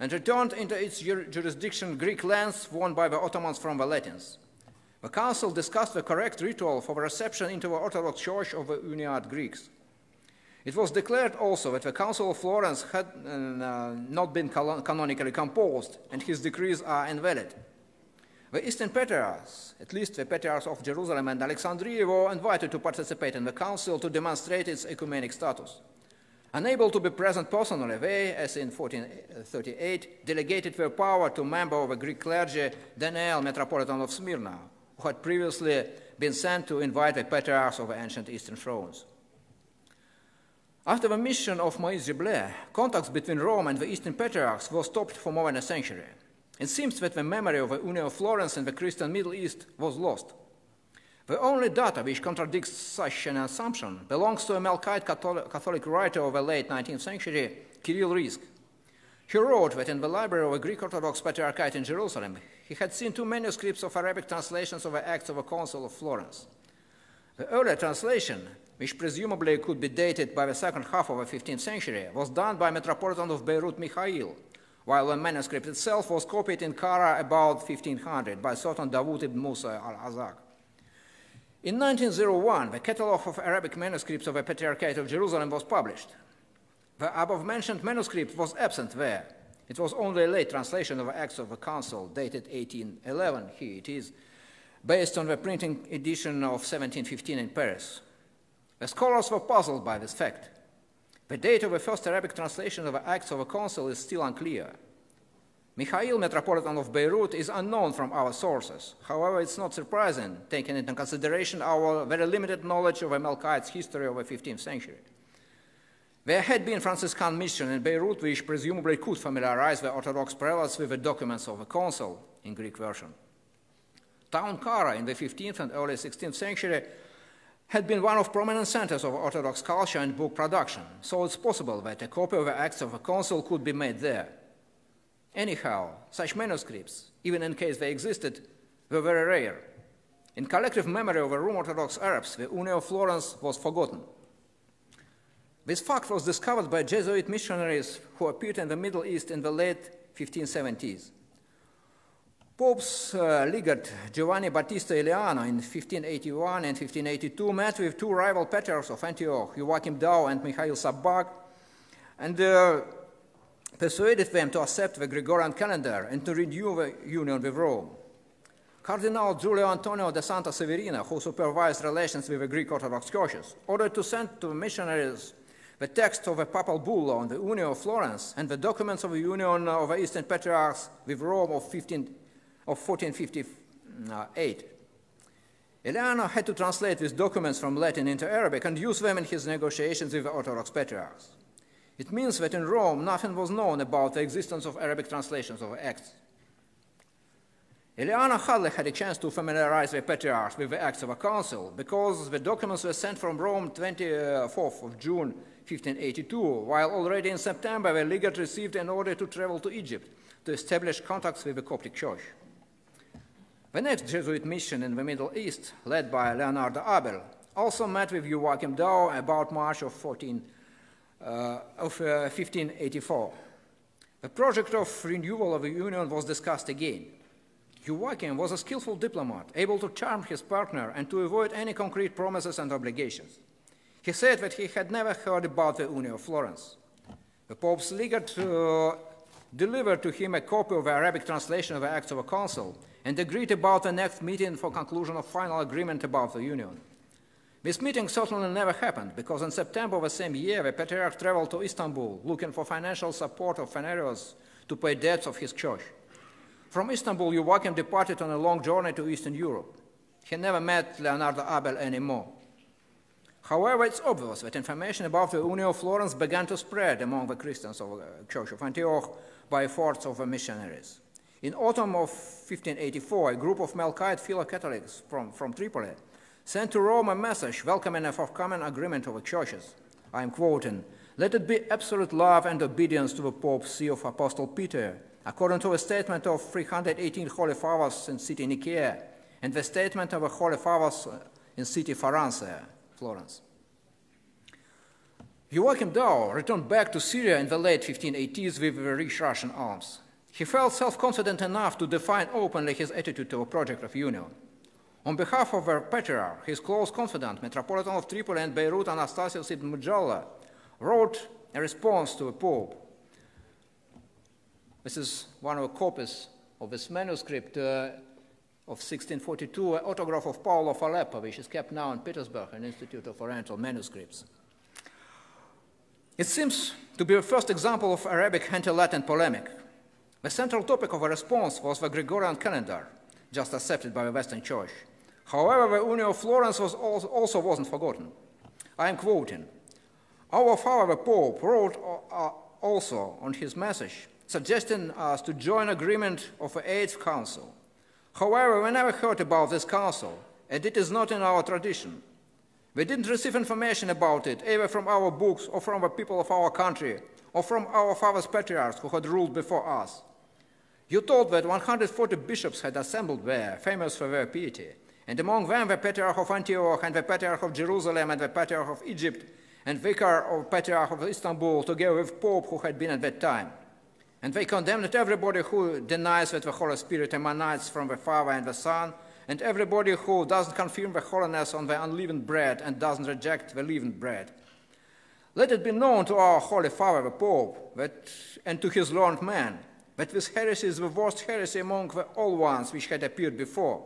and returned into its jurisdiction Greek lands won by the Ottomans from the Latins. The council discussed the correct ritual for reception into the Orthodox Church of the Uniad Greeks. It was declared also that the Council of Florence had uh, not been canonically composed, and his decrees are invalid. The Eastern Patriarchs, at least the Patriarchs of Jerusalem and Alexandria, were invited to participate in the Council to demonstrate its ecumenic status. Unable to be present personally, they, as in 1438, delegated their power to a member of the Greek clergy, Daniel, Metropolitan of Smyrna, who had previously been sent to invite the patriarchs of the ancient Eastern thrones. After the mission of Maurice Giblet, contacts between Rome and the Eastern patriarchs were stopped for more than a century. It seems that the memory of the Union of Florence and the Christian Middle East was lost the only data which contradicts such an assumption belongs to a Melkite Catholic writer of the late 19th century, Kirill Risk. He wrote that in the library of a Greek Orthodox Patriarchate in Jerusalem, he had seen two manuscripts of Arabic translations of the Acts of the Council of Florence. The earlier translation, which presumably could be dated by the second half of the 15th century, was done by Metropolitan of Beirut Mikhail, while the manuscript itself was copied in Kara about 1500 by Sultan Davut ibn Musa al-Azak. In 1901, the Catalogue of Arabic Manuscripts of the Patriarchate of Jerusalem was published. The above-mentioned manuscript was absent there. It was only a late translation of Acts of the Council, dated 1811, here it is, based on the printing edition of 1715 in Paris. The scholars were puzzled by this fact. The date of the first Arabic translation of the Acts of the Council is still unclear. Mikhail, Metropolitan of Beirut, is unknown from our sources. However, it's not surprising, taking into consideration our very limited knowledge of Amalekite's history over the 15th century. There had been Franciscan mission in Beirut, which presumably could familiarize the Orthodox prelates with the documents of the council in Greek version. Town Kara in the 15th and early 16th century had been one of prominent centers of Orthodox culture and book production, so it's possible that a copy of the Acts of the Council could be made there. Anyhow, such manuscripts, even in case they existed, were very rare. In collective memory of the Rome Orthodox Arabs, the Union of Florence was forgotten. This fact was discovered by Jesuit missionaries who appeared in the Middle East in the late 1570s. Popes uh, legate Giovanni Battista Eliano in 1581 and 1582 met with two rival patriarchs of Antioch, Joachim Dao and Mikhail Sabbag, and uh, persuaded them to accept the Gregorian calendar and to renew the union with Rome. Cardinal Giulio Antonio de Santa Severina, who supervised relations with the Greek Orthodox churches, ordered to send to missionaries the text of the papal bull on the Union of Florence and the documents of the Union of the Eastern Patriarchs with Rome of, 15, of 1458. Eleanor had to translate these documents from Latin into Arabic and use them in his negotiations with the Orthodox Patriarchs. It means that in Rome nothing was known about the existence of Arabic translations of Acts. Eliana Halle had a chance to familiarize the Patriarchs with the Acts of a Council because the documents were sent from Rome 24th of June 1582, while already in September the legate received an order to travel to Egypt to establish contacts with the Coptic Church. The next Jesuit mission in the Middle East, led by Leonardo Abel, also met with Joachim Dow about March of 14. Uh, of 1584. Uh, the project of renewal of the Union was discussed again. Joachim was a skillful diplomat, able to charm his partner and to avoid any concrete promises and obligations. He said that he had never heard about the Union of Florence. The Pope's legate uh, delivered to him a copy of the Arabic translation of the Acts of the Council and agreed about the next meeting for conclusion of final agreement about the Union. This meeting certainly never happened because in September of the same year, the patriarch traveled to Istanbul looking for financial support of Feneros to pay debts of his church. From Istanbul, Joachim departed on a long journey to Eastern Europe. He never met Leonardo Abel anymore. However, it's obvious that information about the Union of Florence began to spread among the Christians of the Church of Antioch by efforts of the missionaries. In autumn of 1584, a group of Melkite fellow Catholics from, from Tripoli sent to Rome a message welcoming a forthcoming agreement of the churches. I am quoting, Let it be absolute love and obedience to the Pope, see of Apostle Peter, according to a statement of 318 Holy Fathers in city Nicaea, and the statement of the Holy Fathers in city Faransa, Florence. Joachim Dow returned back to Syria in the late 1580s with rich Russian arms. He felt self-confident enough to define openly his attitude to a project of union. On behalf of her patriarch, his close confidant, Metropolitan of Tripoli and Beirut Anastasios ibn Mujalla, wrote a response to the Pope. This is one of the copies of this manuscript uh, of 1642, an autograph of Paul of Aleppo, which is kept now in Petersburg, an Institute of Oriental Manuscripts. It seems to be the first example of Arabic anti-Latin polemic. The central topic of a response was the Gregorian calendar, just accepted by the Western Church. However, of Florence was also, also wasn't forgotten. I am quoting Our father, the Pope, wrote also on his message suggesting us to join agreement of the Eighth Council. However, we never heard about this council, and it is not in our tradition. We didn't receive information about it, either from our books or from the people of our country, or from our fathers' patriarchs who had ruled before us. You told that 140 bishops had assembled there, famous for their piety and among them the Patriarch of Antioch, and the Patriarch of Jerusalem, and the Patriarch of Egypt, and Vicar of Patriarch of Istanbul, together with Pope who had been at that time. And they condemned everybody who denies that the Holy Spirit emanates from the Father and the Son, and everybody who doesn't confirm the holiness on the unleavened bread and doesn't reject the leavened bread. Let it be known to our Holy Father, the Pope, that, and to his learned men, that this heresy is the worst heresy among the all ones which had appeared before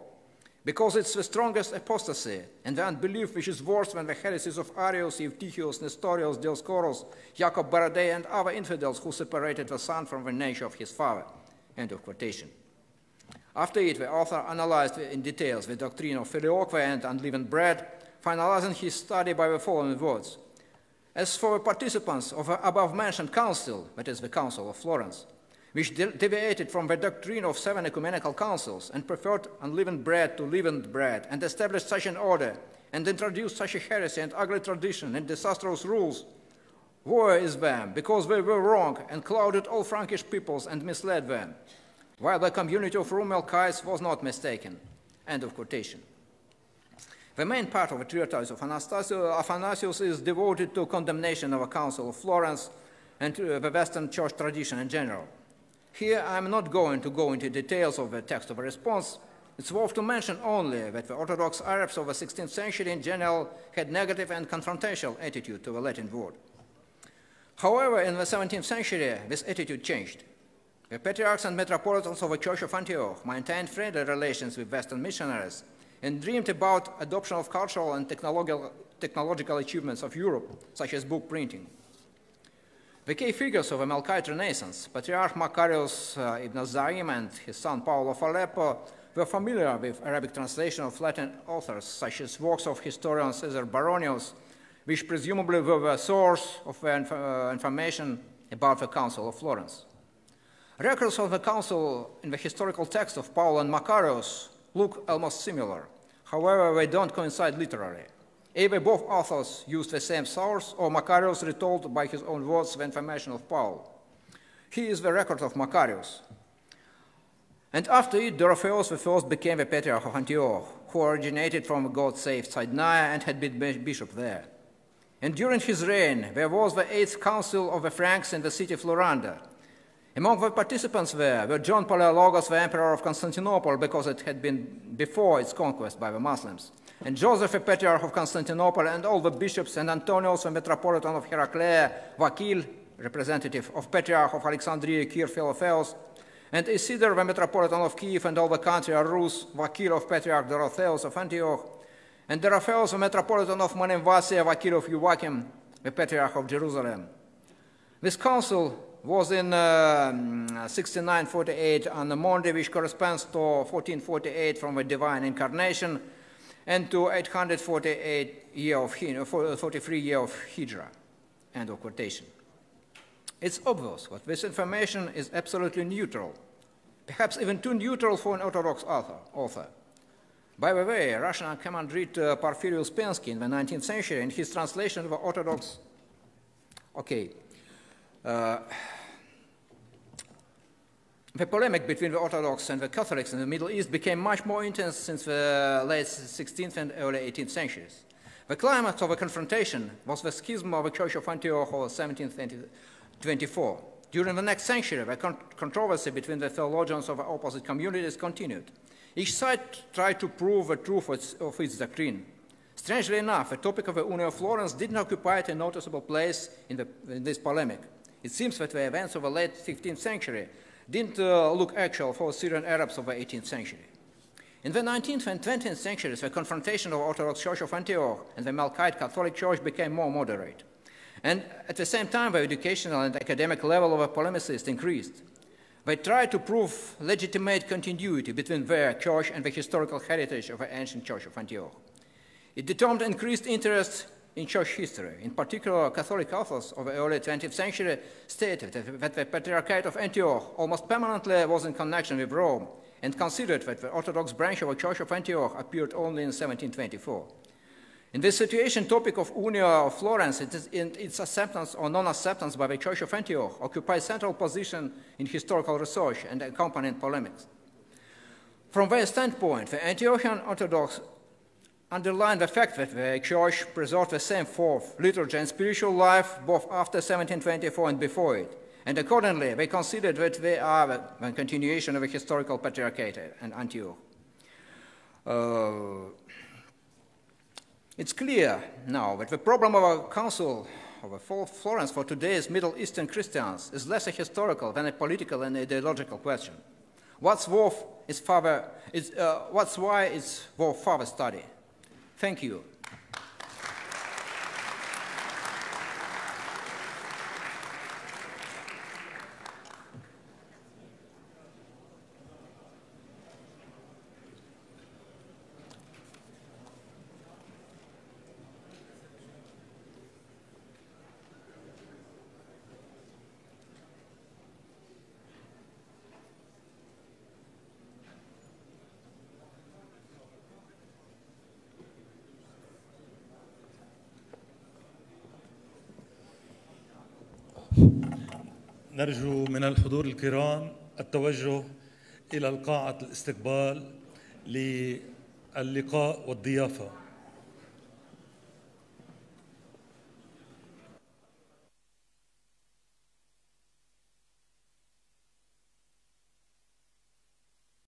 because it's the strongest apostasy and the unbelief which is worse than the heresies of Arius, Eutychius, Nestorius, Dioscorus, Jacob Baradei, and other infidels who separated the son from the nature of his father. End of quotation. After it, the author analyzed in details the doctrine of filioque and unleavened bread, finalizing his study by the following words. As for the participants of the above-mentioned council, that is the Council of Florence, which deviated from the doctrine of seven ecumenical councils and preferred unleavened bread to leavened bread, and established such an order, and introduced such a heresy and ugly tradition and disastrous rules. War is them, because they were wrong and clouded all Frankish peoples and misled them, while the community of Rumelkais was not mistaken. End of quotation. The main part of the treatise of Athanasius is devoted to condemnation of a council of Florence and the Western church tradition in general. Here I'm not going to go into details of the text of a response. It's worth to mention only that the Orthodox Arabs of the 16th century in general had negative and confrontational attitude to the Latin word. However, in the 17th century, this attitude changed. The patriarchs and metropolitans of the Church of Antioch maintained friendly relations with Western missionaries and dreamed about adoption of cultural and technological, technological achievements of Europe, such as book printing. The key figures of the Melkite Renaissance, Patriarch Makarios uh, ibn Zaim and his son Paul of Aleppo, were familiar with Arabic translation of Latin authors, such as works of historian Caesar Baronius, which presumably were the source of the uh, inf uh, information about the Council of Florence. Records of the Council in the historical text of Paul and Makarios look almost similar. However, they don't coincide literally. Either both authors used the same source, or Macarius retold by his own words the information of Paul. He is the record of Macarius. And after it, Dorotheus I became the patriarch of Antioch, who originated from God-saved Sidnia and had been bishop there. And during his reign, there was the Eighth Council of the Franks in the city Floranda. Among the participants there were John Palaiologos, the emperor of Constantinople, because it had been before its conquest by the Muslims, and Joseph, a patriarch of Constantinople, and all the bishops, and Antonios, a metropolitan of Heraclea, Vakil, representative of patriarch of Alexandria, Kyr, Philotheos, and Isidore the metropolitan of Kiev, and all the country are Rus, Vakil of patriarch Dorotheos of Antioch, and Dorotheos, the metropolitan of Monemvasia, Vakil of Uvakim, the patriarch of Jerusalem. This council was in uh, 6948 on the Monday, which corresponds to 1448 from the divine incarnation, and to 848 year of, 43 year of Hijra. End of quotation. It's obvious that this information is absolutely neutral, perhaps even too neutral for an Orthodox author. author. By the way, Russian command read uh, Porfirio Spensky in the 19th century, in his translation of the Orthodox. Okay. Uh, the polemic between the Orthodox and the Catholics in the Middle East became much more intense since the late 16th and early 18th centuries. The climax of the confrontation was the schism of the Church of Antioch of 1724. During the next century, the controversy between the theologians of the opposite communities continued. Each side tried to prove the truth of its doctrine. Strangely enough, the topic of the Union of Florence didn't occupy a noticeable place in, the, in this polemic. It seems that the events of the late 15th century didn't uh, look actual for Syrian Arabs of the 18th century. In the 19th and 20th centuries, the confrontation of Orthodox Church of Antioch and the Melkite Catholic Church became more moderate. And at the same time, the educational and academic level of the polemicists increased. They tried to prove legitimate continuity between their church and the historical heritage of the ancient Church of Antioch. It determined increased interest in church history. In particular, Catholic authors of the early 20th century stated that the Patriarchate of Antioch almost permanently was in connection with Rome and considered that the Orthodox branch of the Church of Antioch appeared only in 1724. In this situation, topic of Unia of Florence and its acceptance or non-acceptance by the Church of Antioch occupies central position in historical research and accompanying polemics. From their standpoint, the Antiochian Orthodox underlined the fact that the Church preserved the same fourth liturgy, and spiritual life both after 1724 and before it, and accordingly they considered that they are a continuation of the historical patriarchate in Antioch. Uh, it's clear now that the problem of our council of Florence for today's Middle Eastern Christians is less a historical than a political and ideological question. What's worth is, further, is uh, what's why it's worth further study. Thank you. نرجو من الحضور الكرام التوجه إلى القاعة الاستقبال للقاء والضيافة